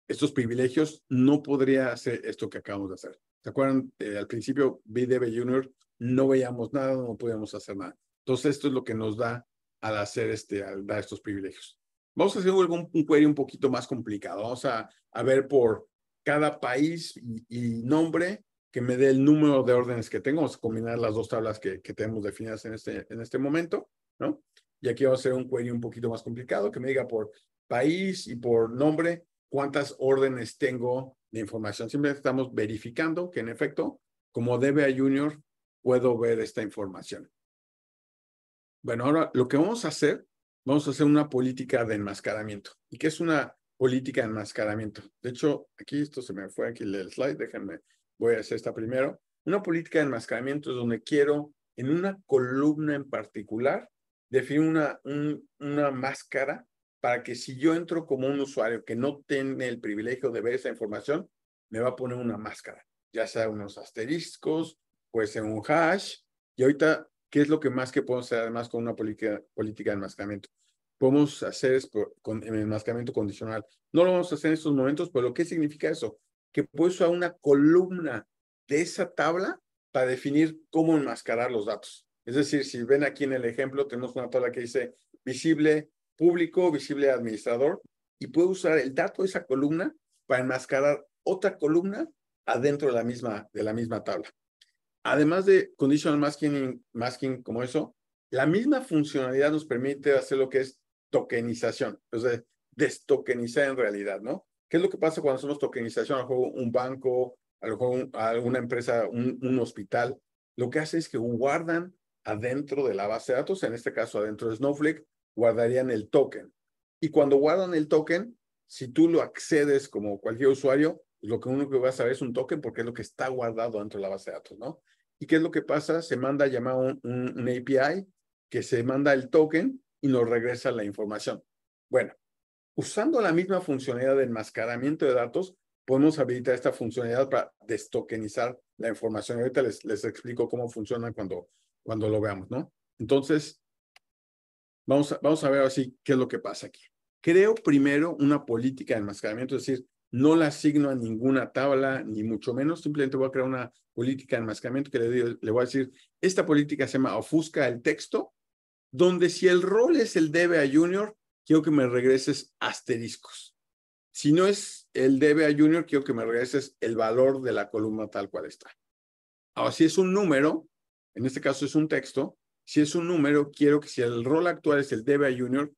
estos privilegios, no podría hacer esto que acabamos de hacer. ¿Se acuerdan? Eh, al principio, BDB Junior, no veíamos nada, no podíamos hacer nada. Entonces, esto es lo que nos da al hacer este, dar estos privilegios. Vamos a hacer un, un query un poquito más complicado. Vamos a, a ver por cada país y, nombre que me dé el número de órdenes que tengo. Vamos a combinar las dos tablas que, tenemos definidas en este, en este momento, ¿no? Y aquí va a hacer un query un poquito más complicado que me diga por país y por nombre cuántas órdenes tengo de información. Siempre estamos verificando que en efecto, como debe a Junior, puedo ver esta información. Bueno, ahora lo que vamos a hacer, vamos a hacer una política de enmascaramiento. ¿Y que es una política de enmascaramiento. De hecho, aquí esto se me fue, aquí el slide, déjenme, voy a hacer esta primero. Una política de enmascaramiento es donde quiero, en una columna en particular, definir una, una máscara para que si yo entro como un usuario que no tiene el privilegio de ver esa información, me va a poner una máscara, ya sea unos asteriscos, puede ser un hash. Y ahorita, ¿qué es lo que más que puedo hacer además con una política, política de enmascaramiento? podemos hacer es con enmascaramiento condicional. No lo vamos a hacer en estos momentos, pero ¿qué significa eso? Que puedes usar una columna de esa tabla para definir cómo enmascarar los datos. Es decir, si ven aquí en el ejemplo, tenemos una tabla que dice visible público, visible administrador, y puedo usar el dato de esa columna para enmascarar otra columna adentro de la misma, de la misma tabla. Además de conditional masking como eso, la misma funcionalidad nos permite hacer lo que es tokenización, o sea, destokenizar en realidad, ¿no? ¿Qué es lo que pasa cuando hacemos tokenización? A lo un banco, a lo empresa, un, hospital, lo que hace es que guardan adentro de la base de datos, en este caso adentro de Snowflake, guardarían el token. Y cuando guardan el token, si tú lo accedes como cualquier usuario, lo que uno que va a saber es un token porque es lo que está guardado dentro de la base de datos, ¿no? ¿Y qué es lo que pasa? Se manda a llamar un, un API que se manda el token y nos regresa la información. Bueno, usando la misma funcionalidad de enmascaramiento de datos, podemos habilitar esta funcionalidad para destokenizar la información. Ahorita les, les explico cómo funciona cuando, cuando lo veamos, ¿no? Entonces, vamos a, vamos a ver así qué es lo que pasa aquí. Creo primero una política de enmascaramiento, es decir, no la asigno a ninguna tabla, ni mucho menos, simplemente voy a crear una política de enmascaramiento que le, le voy a decir, esta política se llama ofusca el texto donde si el rol es el debe a junior, quiero que me regreses asteriscos. Si no es el debe a junior, quiero que me regreses el valor de la columna tal cual está. Ahora, si es un número, en este caso es un texto, si es un número, quiero que si el rol actual es el debe a junior,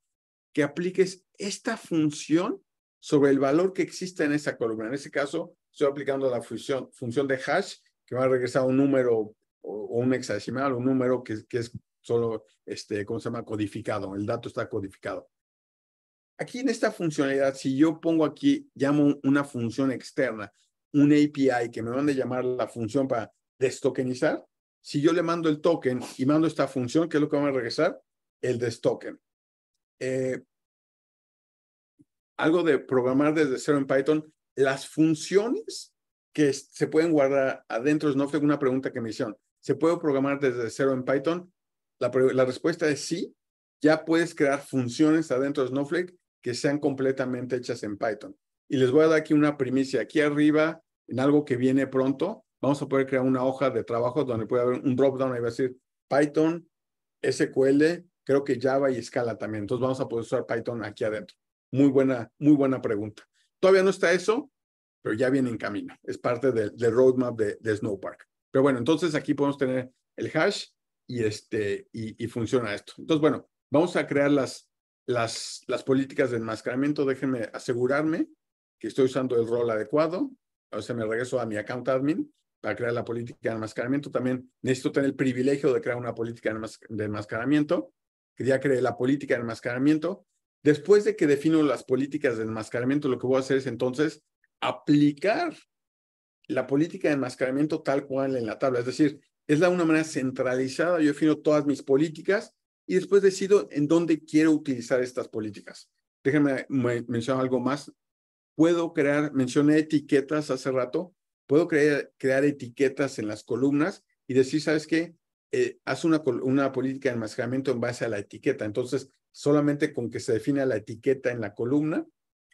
que apliques esta función sobre el valor que exista en esa columna. En ese caso, estoy aplicando la función, función de hash, que va a regresar un número o, un hexadecimal, un número que, que es solo, este, ¿cómo se llama? Codificado, el dato está codificado. Aquí en esta funcionalidad, si yo pongo aquí, llamo una función externa, un API que me van a llamar la función para destokenizar, si yo le mando el token y mando esta función, ¿qué es lo que va a regresar? El destoken. Eh, algo de programar desde cero en Python, las funciones que se pueden guardar adentro no fue una pregunta que me hicieron, ¿se puede programar desde cero en Python? La, respuesta es sí. Ya puedes crear funciones adentro de Snowflake que sean completamente hechas en Python. Y les voy a dar aquí una primicia. Aquí arriba, en algo que viene pronto, vamos a poder crear una hoja de trabajo donde puede haber un dropdown Ahí va a decir Python, SQL, creo que Java y Scala también. Entonces vamos a poder usar Python aquí adentro. Muy buena, muy buena pregunta. Todavía no está eso, pero ya viene en camino. Es parte del roadmap de, de Snowpark. Pero bueno, entonces aquí podemos tener el hash y, este, y, funciona esto. Entonces, bueno, vamos a crear las, las, las políticas de enmascaramiento. Déjenme asegurarme que estoy usando el rol adecuado. O sea, me regreso a mi account admin para crear la política de enmascaramiento. También necesito tener el privilegio de crear una política de enmascaramiento. Que ya creé la política de enmascaramiento. Después de que defino las políticas de enmascaramiento, lo que voy a hacer es entonces aplicar la política de enmascaramiento tal cual en la tabla. Es decir, es la una manera centralizada, yo defino todas mis políticas y después decido en dónde quiero utilizar estas políticas. Déjenme mencionar algo más. Puedo crear, mencioné etiquetas hace rato, puedo crear, crear etiquetas en las columnas y decir, ¿sabes qué? Eh, haz una, una política de enmascaramiento en base a la etiqueta. Entonces, solamente con que se defina la etiqueta en la columna,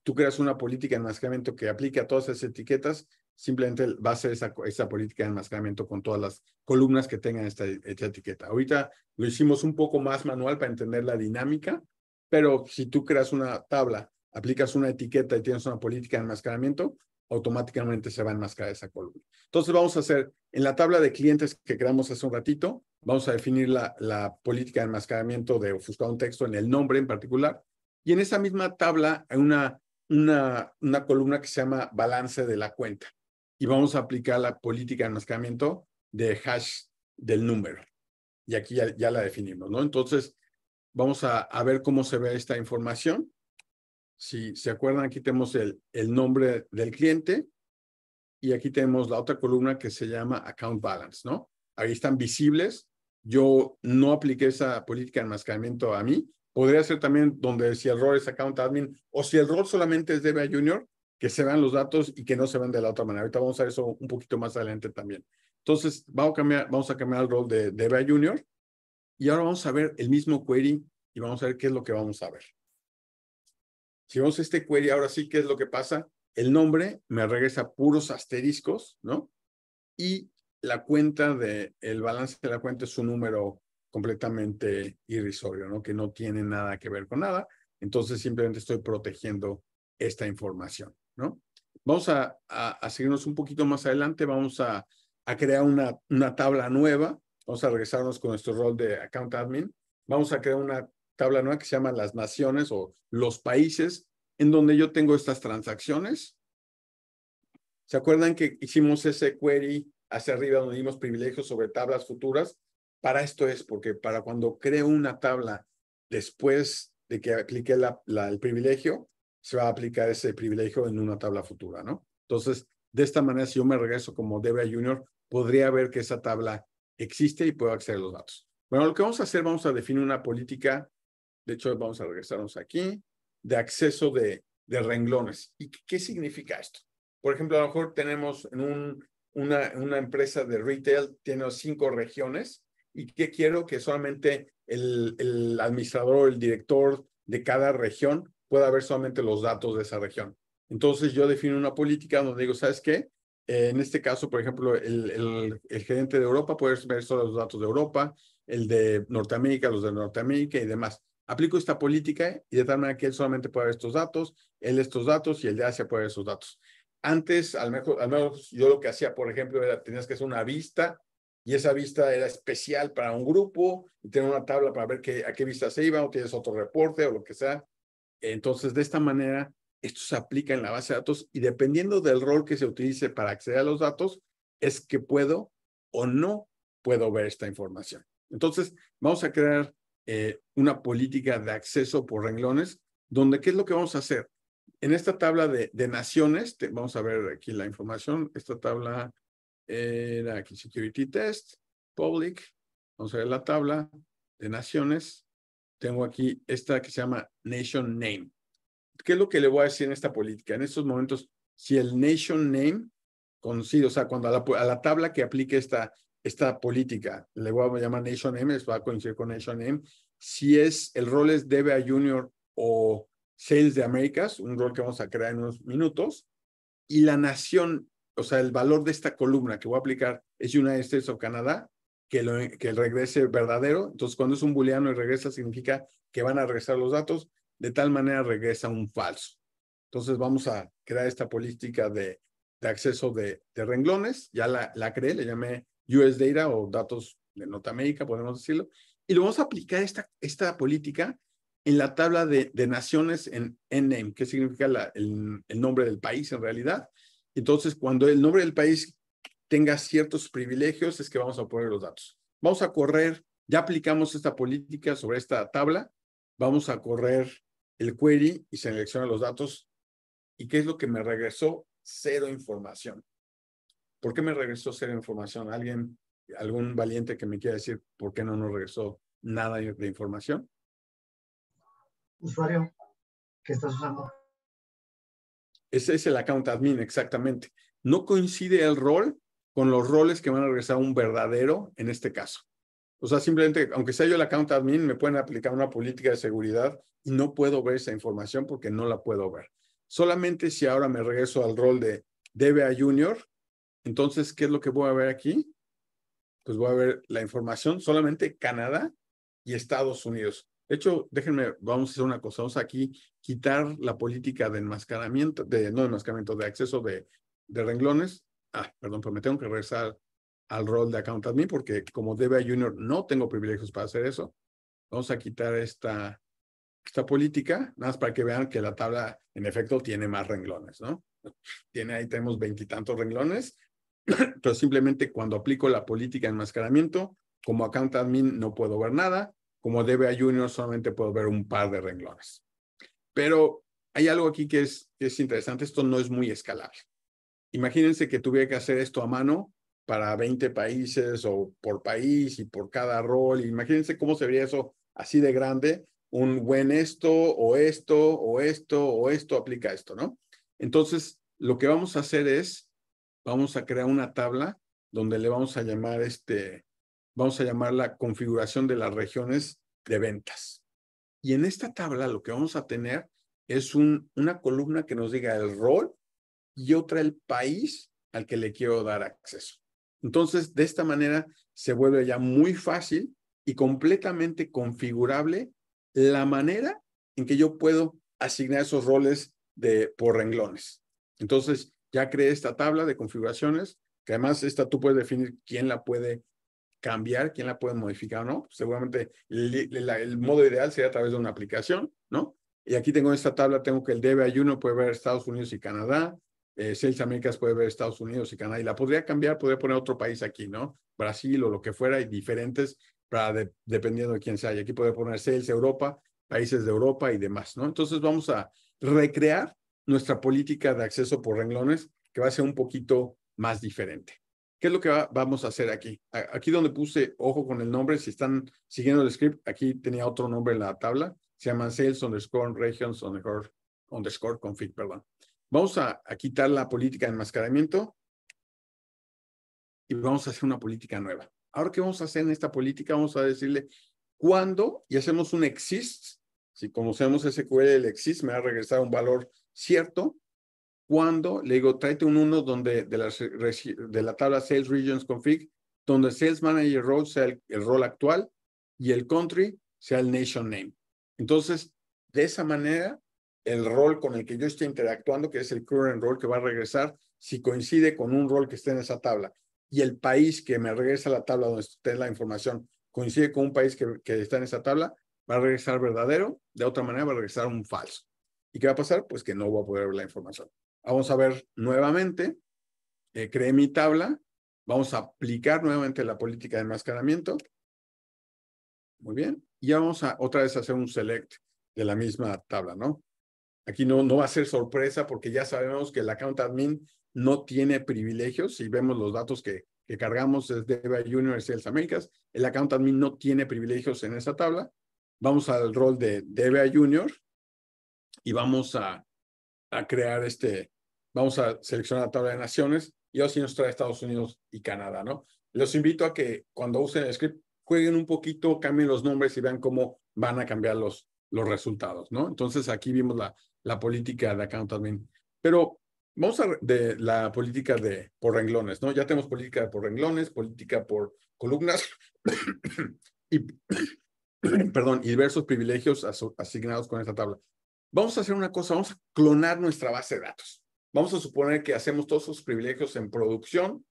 tú creas una política de enmascaramiento que aplique a todas esas etiquetas simplemente va a ser esa, esa política de enmascaramiento con todas las columnas que tengan esta, esta, etiqueta. Ahorita lo hicimos un poco más manual para entender la dinámica, pero si tú creas una tabla, aplicas una etiqueta y tienes una política de enmascaramiento, automáticamente se va a enmascarar esa columna. Entonces vamos a hacer, en la tabla de clientes que creamos hace un ratito, vamos a definir la, la política de enmascaramiento de ofuscar un texto en el nombre en particular, y en esa misma tabla hay una, una, una columna que se llama balance de la cuenta y vamos a aplicar la política de enmascamiento de hash del número. Y aquí ya, la definimos, ¿no? Entonces, vamos a, ver cómo se ve esta información. Si se acuerdan, aquí tenemos el, el nombre del cliente y aquí tenemos la otra columna que se llama Account Balance, ¿no? Ahí están visibles. Yo no apliqué esa política de enmascaramiento a mí. Podría ser también donde si el rol es Account Admin o si el rol solamente es DBA Junior, que se vean los datos y que no se vean de la otra manera. Ahorita vamos a ver eso un poquito más adelante también. Entonces, vamos a cambiar, vamos a cambiar el rol de, DBA Junior y ahora vamos a ver el mismo query y vamos a ver qué es lo que vamos a ver. Si vamos a este query, ahora sí, ¿qué es lo que pasa? El nombre me regresa puros asteriscos, ¿no? Y la cuenta de, el balance de la cuenta es un número completamente irrisorio, ¿no? Que no tiene nada que ver con nada. Entonces simplemente estoy protegiendo esta información. ¿no? Vamos a, seguirnos un poquito más adelante, vamos a, crear una, tabla nueva, vamos a regresarnos con nuestro rol de account admin, vamos a crear una tabla nueva que se llama las naciones o los países en donde yo tengo estas transacciones. ¿Se acuerdan que hicimos ese query hacia arriba donde dimos privilegios sobre tablas futuras? Para esto es, porque para cuando creo una tabla después de que apliqué el privilegio, se va a aplicar ese privilegio en una tabla futura, ¿no? Entonces, de esta manera, si yo me regreso como Debra Junior, podría ver que esa tabla existe y puedo acceder a los datos. Bueno, lo que vamos a hacer, vamos a definir una política, de hecho, vamos a regresarnos aquí, de acceso de, renglones. ¿Y qué significa esto? Por ejemplo, a lo mejor tenemos en un, una, una empresa de retail, tiene cinco regiones, y qué quiero que solamente el, el administrador, el director de cada región pueda ver solamente los datos de esa región. Entonces yo defino una política donde digo, ¿sabes qué? Eh, en este caso, por ejemplo, el, el, el, gerente de Europa puede ver solo los datos de Europa, el de Norteamérica, los de Norteamérica y demás. Aplico esta política y de tal manera que él solamente puede ver estos datos, él estos datos y el de Asia puede ver esos datos. Antes, al menos, al menos yo lo que hacía, por ejemplo, era tenías que hacer una vista y esa vista era especial para un grupo y tener una tabla para ver qué, a qué vista se iba o tienes otro reporte o lo que sea. Entonces, de esta manera, esto se aplica en la base de datos y dependiendo del rol que se utilice para acceder a los datos, es que puedo o no puedo ver esta información. Entonces, vamos a crear eh, una política de acceso por renglones, donde qué es lo que vamos a hacer. En esta tabla de, naciones, vamos a ver aquí la información, esta tabla era aquí Security Test, Public, vamos a ver la tabla de naciones, tengo aquí esta que se llama Nation Name. ¿Qué es lo que le voy a decir en esta política? En estos momentos, si el Nation Name, conocido, o sea, cuando a la, tabla que aplique esta, esta política, le voy a llamar Nation Name, les va a coincidir con Nation Name, si es el rol es DBA Junior o Sales de Américas, un rol que vamos a crear en unos minutos, y la nación, o sea, el valor de esta columna que voy a aplicar es United States o Canadá, que, el regrese verdadero. Entonces, cuando es un booleano y regresa, significa que van a regresar los datos. De tal manera regresa un falso. Entonces, vamos a crear esta política de, acceso de, de, renglones. Ya la, la creé, le llamé US Data o datos de Norteamérica, podemos decirlo. Y lo vamos a aplicar esta, esta política en la tabla de, de naciones en name, que significa el nombre del país en realidad. Entonces, cuando el nombre del país tenga ciertos privilegios es que vamos a poner los datos. Vamos a correr, ya aplicamos esta política sobre esta tabla, vamos a correr el query y selecciona los datos. ¿Y qué es lo que me regresó? Cero información. ¿Por qué me regresó cero información? ¿Alguien, algún valiente que me quiera decir por qué no nos regresó nada de información? Usuario ¿qué estás usando. Ese es el account admin, exactamente. No coincide el rol con los roles que van a regresar un verdadero en este caso. O sea, simplemente, aunque sea yo el account admin, me pueden aplicar una política de seguridad y no puedo ver esa información porque no la puedo ver. Solamente si ahora me regreso al rol de DBA Junior, entonces, ¿qué es lo que voy a ver aquí? Pues voy a ver la información solamente Canadá y Estados Unidos. De hecho, déjenme, vamos a hacer una cosa, vamos aquí quitar la política de enmascaramiento, de no enmascaramiento, de acceso de, de renglones ah, perdón, pero me tengo que regresar al rol de account admin porque como DBA Junior no tengo privilegios para hacer eso. Vamos a quitar esta, esta política, nada más para que vean que la tabla en efecto tiene más renglones, ¿no? Tiene ahí, tenemos veintitantos renglones, pero simplemente cuando aplico la política de enmascaramiento, como account admin no puedo ver nada, como DBA Junior solamente puedo ver un par de renglones. Pero hay algo aquí que es, que es interesante, esto no es muy escalable. Imagínense que tuviera que hacer esto a mano para 20 países o por país y por cada rol. Imagínense cómo se vería eso así de grande, un buen esto o esto o esto o esto aplica esto, ¿no? Entonces, lo que vamos a hacer es, vamos a crear una tabla donde le vamos a llamar este, vamos a llamar la configuración de las regiones de ventas. Y en esta tabla lo que vamos a tener es un, una columna que nos diga el rol y otra el país al que le quiero dar acceso. Entonces, de esta manera se vuelve ya muy fácil y completamente configurable la manera en que yo puedo asignar esos roles de, por renglones. Entonces, ya creé esta tabla de configuraciones, que además esta tú puedes definir quién la puede cambiar, quién la puede modificar o no. Seguramente el, modo ideal sería a través de una aplicación, ¿no? Y aquí tengo esta tabla, tengo que el debe ayuno puede ver Estados Unidos y Canadá, eh, Sales Américas puede ver Estados Unidos y Canadá y la podría cambiar, podría poner otro país aquí, ¿no? Brasil o lo que fuera y diferentes para dependiendo de quién sea. Y aquí podría poner Sales Europa, países de Europa y demás, ¿no? Entonces vamos a recrear nuestra política de acceso por renglones que va a ser un poquito más diferente. ¿Qué es lo que vamos a hacer aquí? aquí donde puse ojo con el nombre, si están siguiendo el script, aquí tenía otro nombre en la tabla, se llama Sales underscore Regions underscore, underscore Config, perdón. Vamos a, quitar la política de enmascaramiento y vamos a hacer una política nueva. Ahora, ¿qué vamos a hacer en esta política? Vamos a decirle cuándo y hacemos un exist. Si conocemos SQL, el exist me va a regresar un valor cierto. Cuando le digo, tráete un uno donde de la, tabla Sales Regions Config, donde Sales Manager Role sea el rol actual y el country sea el nation name. Entonces, de esa manera el rol con el que yo estoy interactuando, que es el current role que va a regresar, si coincide con un rol que esté en esa tabla y el país que me regresa a la tabla donde esté la información coincide con un país que, está en esa tabla, va a regresar verdadero, de otra manera va a regresar un falso. ¿Y qué va a pasar? Pues que no voy a poder ver la información. Vamos a ver nuevamente, eh, creé mi tabla, vamos a aplicar nuevamente la política de enmascaramiento. Muy bien, y vamos a otra vez hacer un select de la misma tabla, ¿no? Aquí no, no va a ser sorpresa porque ya sabemos que el account admin no tiene privilegios. Si vemos los datos que, que cargamos desde Junior y Américas, el account admin no tiene privilegios en esta tabla. Vamos al rol de DBA Junior y vamos a, crear este, vamos a seleccionar la tabla de naciones y así nos trae Estados Unidos y Canadá, ¿no? Los invito a que cuando usen el script jueguen un poquito, cambien los nombres y vean cómo van a cambiar los, los resultados, ¿no? Entonces aquí vimos la, la política de account admin. Pero vamos a de la política de por renglones, ¿no? Ya tenemos política por renglones, política por columnas y, perdón, y diversos privilegios asignados con esta tabla. Vamos a hacer una cosa, vamos a clonar nuestra base de datos. Vamos a suponer que hacemos todos esos privilegios en producción.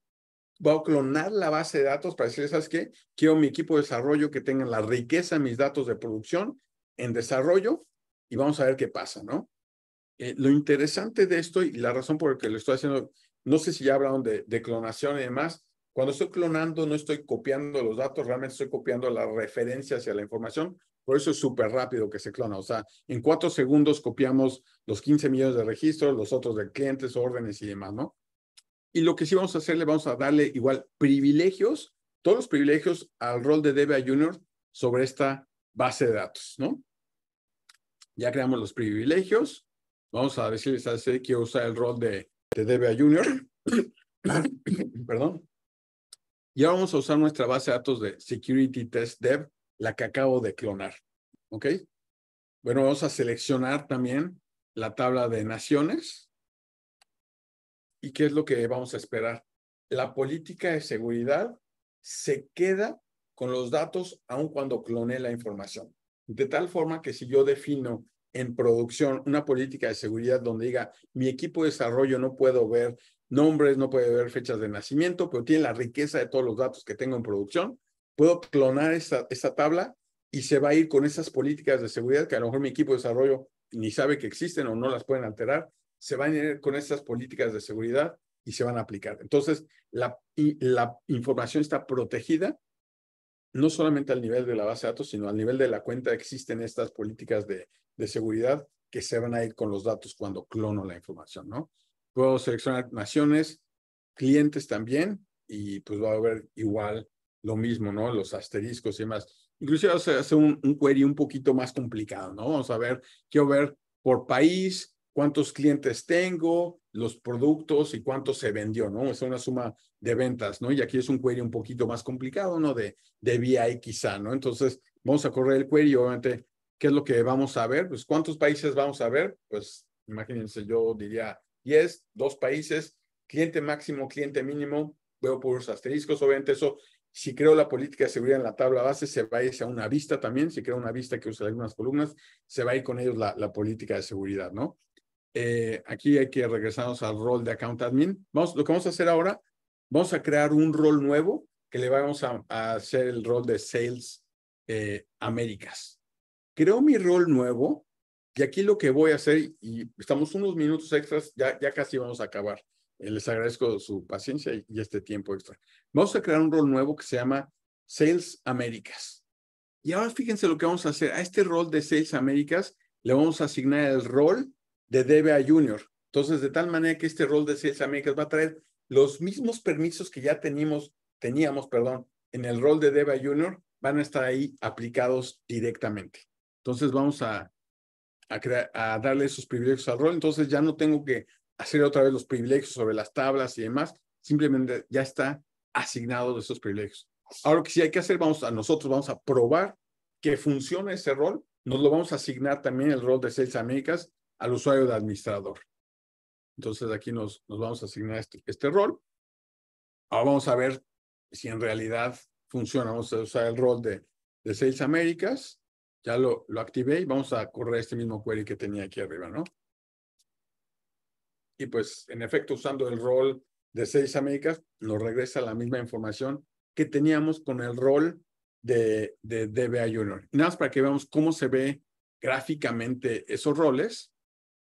Voy a clonar la base de datos para decirles, ¿sabes qué? Quiero mi equipo de desarrollo que tenga la riqueza de mis datos de producción en desarrollo y vamos a ver qué pasa, ¿no? Eh, lo interesante de esto y la razón por la que lo estoy haciendo, no sé si ya hablaron de, clonación y demás, cuando estoy clonando no estoy copiando los datos, realmente estoy copiando las referencias hacia la información, por eso es súper rápido que se clona. O sea, en cuatro segundos copiamos los 15 millones de registros, los otros de clientes, órdenes y demás, ¿no? Y lo que sí vamos a hacer, le vamos a darle igual privilegios, todos los privilegios al rol de DBA Junior sobre esta base de datos, ¿no? Ya creamos los privilegios vamos a decirles a C que usa el rol de, de DBA Junior. Perdón. Ya vamos a usar nuestra base de datos de Security Test Dev, la que acabo de clonar. ¿Ok? Bueno, vamos a seleccionar también la tabla de naciones. ¿Y qué es lo que vamos a esperar? La política de seguridad se queda con los datos aun cuando clone la información. De tal forma que si yo defino en producción una política de seguridad donde diga, mi equipo de desarrollo no puedo ver nombres, no puede ver fechas de nacimiento, pero tiene la riqueza de todos los datos que tengo en producción, puedo clonar esta, esta tabla y se va a ir con esas políticas de seguridad que a lo mejor mi equipo de desarrollo ni sabe que existen o no las pueden alterar, se van a ir con esas políticas de seguridad y se van a aplicar. Entonces, la, la información está protegida no solamente al nivel de la base de datos, sino al nivel de la cuenta existen estas políticas de, de seguridad que se van a ir con los datos cuando clono la información, ¿no? Puedo seleccionar naciones, clientes también, y pues va a haber igual lo mismo, ¿no? Los asteriscos y demás. Inclusive se hace un, query un poquito más complicado, ¿no? Vamos a ver, quiero ver por país, cuántos clientes tengo, los productos y cuánto se vendió, ¿no? Es una suma de ventas, ¿no? Y aquí es un query un poquito más complicado, ¿no? De, de quizá, ¿no? Entonces, vamos a correr el query, obviamente ¿Qué es lo que vamos a ver? Pues cuántos países vamos a ver? Pues imagínense, yo diría 10, dos países, cliente máximo, cliente mínimo, veo los asteriscos, obviamente eso, si creo la política de seguridad en la tabla base, se va a ir a una vista también, si creo una vista que usa algunas columnas, se va a ir con ellos la, política de seguridad, ¿no? Eh, aquí hay que regresarnos al rol de account admin. Vamos, lo que vamos a hacer ahora, vamos a crear un rol nuevo que le vamos a, hacer el rol de Sales eh, Américas creo mi rol nuevo y aquí lo que voy a hacer, y estamos unos minutos extras, ya, ya casi vamos a acabar. Eh, les agradezco su paciencia y, este tiempo extra. Vamos a crear un rol nuevo que se llama Sales Américas. Y ahora fíjense lo que vamos a hacer. A este rol de Sales Américas le vamos a asignar el rol de DBA Junior. Entonces, de tal manera que este rol de Sales Américas va a traer los mismos permisos que ya teníamos, teníamos perdón, en el rol de DBA Junior, van a estar ahí aplicados directamente. Entonces vamos a, a, a darle esos privilegios al rol. Entonces ya no tengo que hacer otra vez los privilegios sobre las tablas y demás. Simplemente ya está asignado esos privilegios. Ahora lo que sí hay que hacer, vamos a nosotros vamos a probar que funciona ese rol. Nos lo vamos a asignar también el rol de Sales Américas al usuario de administrador. Entonces aquí nos, nos vamos a asignar este, este rol. Ahora vamos a ver si en realidad funciona. Vamos a usar el rol de, de Sales Américas ya lo, lo activé y vamos a correr este mismo query que tenía aquí arriba, ¿no? Y pues, en efecto, usando el rol de seis Américas, nos regresa la misma información que teníamos con el rol de, de DBA Junior. nada más para que veamos cómo se ve gráficamente esos roles.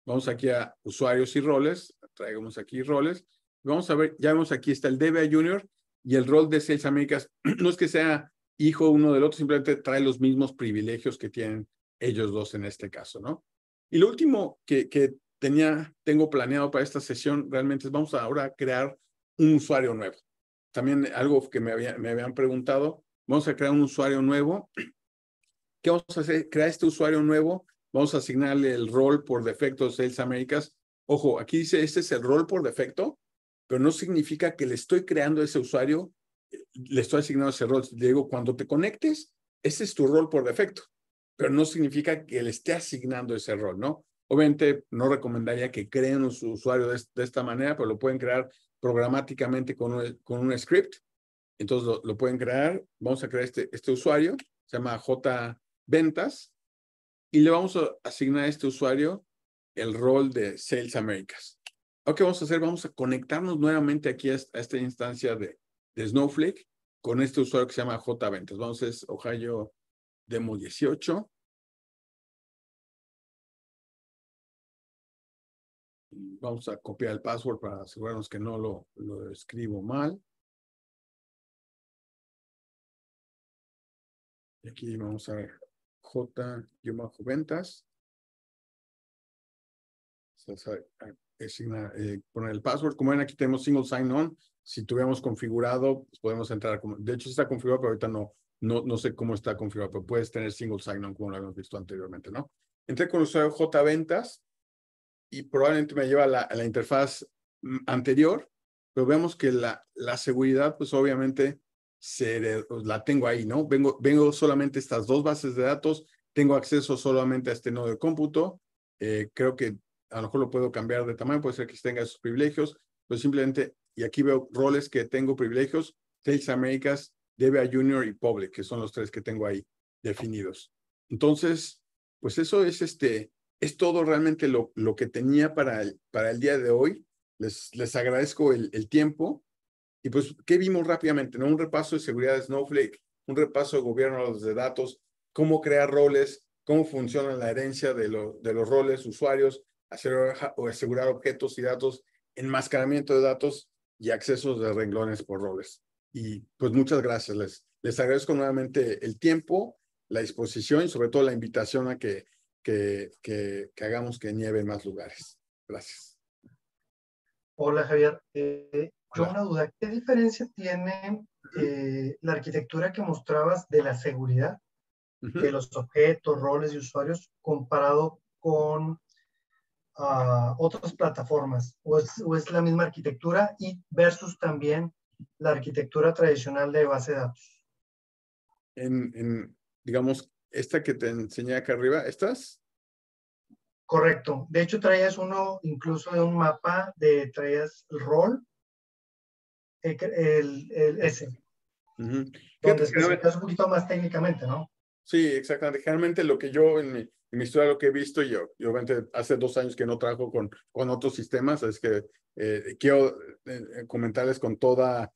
Vamos aquí a usuarios y roles, traigamos aquí roles. Vamos a ver, ya vemos aquí está el DBA Junior y el rol de seis Américas. No es que sea hijo uno del otro, simplemente trae los mismos privilegios que tienen ellos dos en este caso, ¿no? Y lo último que, que tenía, tengo planeado para esta sesión realmente es vamos ahora a crear un usuario nuevo. También algo que me, me habían preguntado, vamos a crear un usuario nuevo. ¿Qué vamos a hacer? Crear este usuario nuevo, vamos a asignarle el rol por defecto de Sales Americas. Ojo, aquí dice, este es el rol por defecto, pero no significa que le estoy creando ese usuario le estoy asignando ese rol. Diego digo, cuando te conectes, ese es tu rol por defecto, pero no significa que le esté asignando ese rol, ¿no? Obviamente no recomendaría que creen su usuario de, esta manera, pero lo pueden crear programáticamente con un, con un script. Entonces lo, pueden crear. Vamos a crear este, este usuario, se llama J Ventas, y le vamos a asignar a este usuario el rol de Sales Americas. ¿qué vamos a hacer? Vamos a conectarnos nuevamente aquí a esta instancia de, de Snowflake con este usuario que se llama JVentas. Vamos, a es Ohio Demo 18. Vamos a copiar el password para asegurarnos que no lo, escribo mal. Y aquí vamos a ver J-Ventas. Vamos eh, poner el password. Como ven, aquí tenemos single sign-on si tuviéramos configurado, pues podemos entrar como, de hecho está configurado, pero ahorita no, no, no sé cómo está configurado, pero puedes tener single sign-on como lo habíamos visto anteriormente, ¿no? Entré con el usuario JVentas y probablemente me lleva a la, interfaz mm, anterior, pero vemos que la, la seguridad, pues obviamente se, pues la tengo ahí, ¿no? Vengo, vengo solamente estas dos bases de datos, tengo acceso solamente a este nodo de cómputo, eh, creo que a lo mejor lo puedo cambiar de tamaño, puede ser que tenga esos privilegios, pero simplemente y aquí veo roles que tengo privilegios, Sales Americas, a Junior y Public, que son los tres que tengo ahí definidos. Entonces, pues eso es este, es todo realmente lo, que tenía para el, para el día de hoy. Les, les agradezco el, tiempo. Y pues, ¿qué vimos rápidamente? ¿no? Un repaso de seguridad de Snowflake, un repaso de gobierno de datos, cómo crear roles, cómo funciona la herencia de, de los roles, usuarios, asegurar objetos y datos, enmascaramiento de datos, y accesos de renglones por roles. Y pues muchas gracias. Les, les agradezco nuevamente el tiempo, la disposición y sobre todo la invitación a que, que, que, hagamos que nieve en más lugares. Gracias. Hola Javier. Eh, Yo una duda, ¿qué diferencia tiene eh, la arquitectura que mostrabas de la seguridad de los objetos, roles y usuarios comparado con otras plataformas o es, o es, la misma arquitectura y versus también la arquitectura tradicional de base de datos. En, digamos, esta que te enseñé acá arriba, ¿estás? Correcto. De hecho, traías uno incluso de un mapa de traías el rol, el, el, S. Uh -huh. Donde un poquito más técnicamente, ¿no? Sí, exactamente. Generalmente lo que yo en mi en mi historia lo que he visto, yo, yo hace dos años que no trabajo con, con otros sistemas, es que eh, quiero eh, eh, comentarles con toda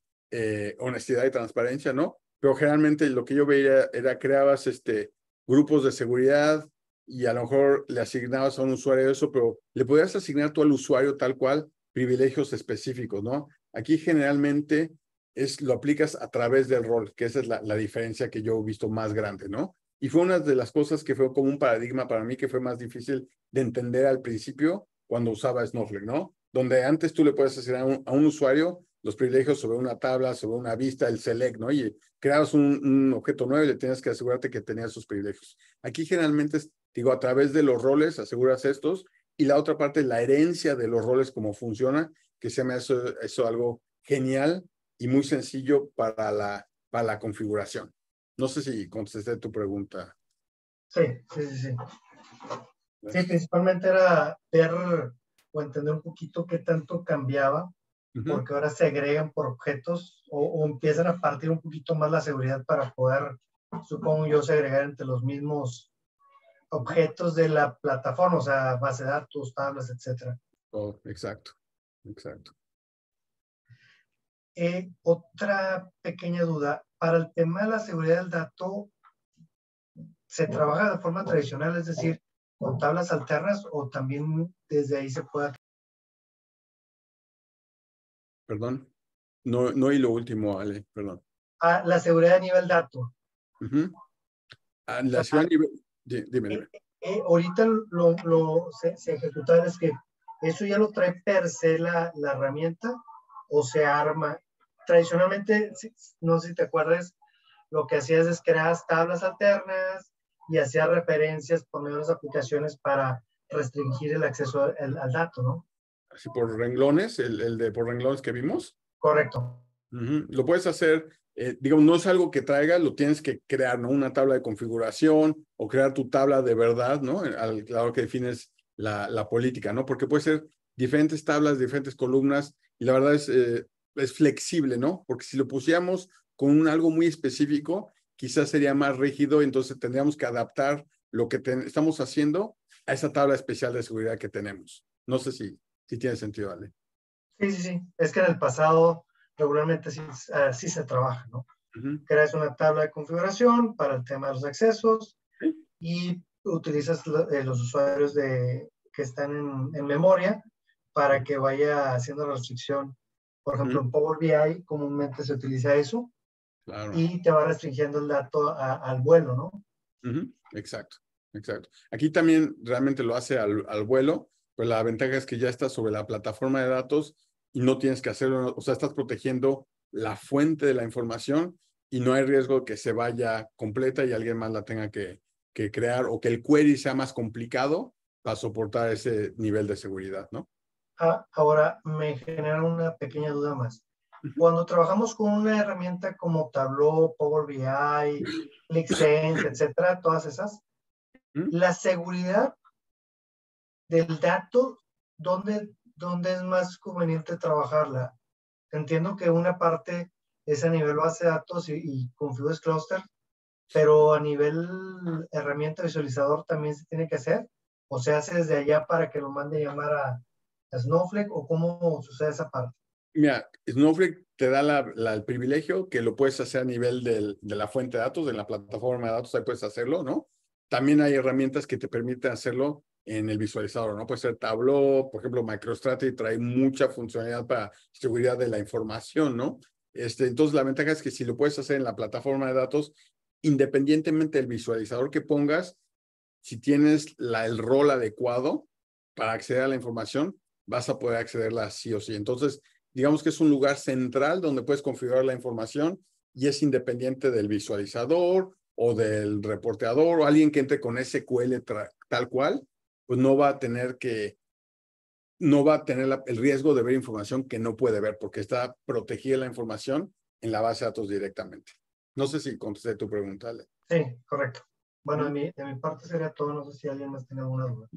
honestidad y transparencia, ¿no? Pero generalmente lo que yo veía era creabas este, grupos de seguridad y a lo mejor le asignabas a un usuario eso, pero le podías asignar tú al usuario tal cual privilegios específicos, ¿no? Aquí generalmente es lo aplicas a través del rol, que esa es la, la diferencia que yo he visto más grande, ¿no? Y fue una de las cosas que fue como un paradigma para mí que fue más difícil de entender al principio cuando usaba Snowflake, ¿no? Donde antes tú le puedes hacer a un, usuario los privilegios sobre una tabla, sobre una vista, el select, ¿no? Y creabas un, objeto nuevo y le tenías que asegurarte que tenía sus privilegios. Aquí generalmente, digo, a través de los roles aseguras estos y la otra parte, la herencia de los roles, cómo funciona, que se me hace eso algo genial y muy sencillo para la, para la configuración. No sé si contesté tu pregunta. Sí, sí, sí, sí. Sí, principalmente era ver o entender un poquito qué tanto cambiaba, porque ahora se agregan por objetos o, empiezan a partir un poquito más la seguridad para poder, supongo yo, segregar entre los mismos objetos de la plataforma, o sea, base de datos, tablas, etc. Oh, exacto, exacto. Eh, otra pequeña duda, para el tema de la seguridad del dato, se trabaja de forma tradicional, es decir, con tablas alternas o también desde ahí se puede. Perdón, no, no y lo último, Ale, perdón. Ah, la seguridad a nivel dato. Ah, la seguridad a nivel, dime, dime. Eh, eh, ahorita lo, se, se, ejecuta es que eso ya lo trae per se la, la herramienta o se arma tradicionalmente, no sé si te acuerdas, lo que hacías es crear tablas alternas y hacías referencias por menos aplicaciones para restringir el acceso al, dato, ¿no? Así por renglones, el, de por renglones que vimos. Correcto. Lo puedes hacer, eh, digamos, no es algo que traiga lo tienes que crear, ¿no? Una tabla de configuración o crear tu tabla de verdad, ¿no? Eh, al claro que defines la, política, ¿no? Porque puede ser diferentes tablas, diferentes columnas, y la verdad es, eh, es flexible, ¿no? Porque si lo pusiéramos con algo muy específico, quizás sería más rígido, entonces tendríamos que adaptar lo que estamos haciendo a esa tabla especial de seguridad que tenemos. No sé si, si tiene sentido, Ale. Sí, sí, sí. Es que en el pasado regularmente sí, así ah, se trabaja, ¿no? Creas una tabla de configuración para el tema de los accesos y utilizas eh, los usuarios de, que están en memoria para que vaya haciendo la restricción por ejemplo, en Power BI comúnmente se utiliza eso y te va restringiendo el dato al vuelo, ¿no? Exacto, exacto. Aquí también realmente lo hace al, vuelo, pero la ventaja es que ya estás sobre la plataforma de datos y no tienes que hacerlo, o sea, estás protegiendo la fuente de la información y no hay riesgo de que se vaya completa y alguien más la tenga que crear o que el query sea más complicado para soportar ese nivel de seguridad, ¿no? Ah, ahora me genera una pequeña duda más. Cuando trabajamos con una herramienta como Tableau, Power BI, Lixense, etcétera, todas esas, la seguridad del dato, ¿dónde, ¿dónde es más conveniente trabajarla? Entiendo que una parte es a nivel base de datos y, con Confluence Cluster, pero a nivel herramienta visualizador también se tiene que hacer, o se hace desde allá para que lo mande a llamar a, Snowflake o cómo sucede esa parte? Mira, Snowflake te da el privilegio que lo puedes hacer a nivel de la fuente de datos, de la plataforma de datos, ahí puedes hacerlo, ¿no? También hay herramientas que te permiten hacerlo en el visualizador, ¿no? Puede ser Tableau, por ejemplo, MicroStrategy trae mucha funcionalidad para seguridad de la información, ¿no? Este, entonces, la ventaja es que si lo puedes hacer en la plataforma de datos, independientemente del visualizador que pongas, si tienes el rol adecuado para acceder a la información, vas a poder accederla sí o sí. Entonces, digamos que es un lugar central donde puedes configurar la información y es independiente del visualizador o del reporteador o alguien que entre con SQL tal cual, pues no va a tener que, no va a tener el riesgo de ver información que no puede ver porque está protegida la información en la base de datos directamente. No sé si contesté tu pregunta, Ale. Sí, correcto. Bueno, a mí de mi parte sería todo. No sé si alguien más tiene alguna duda.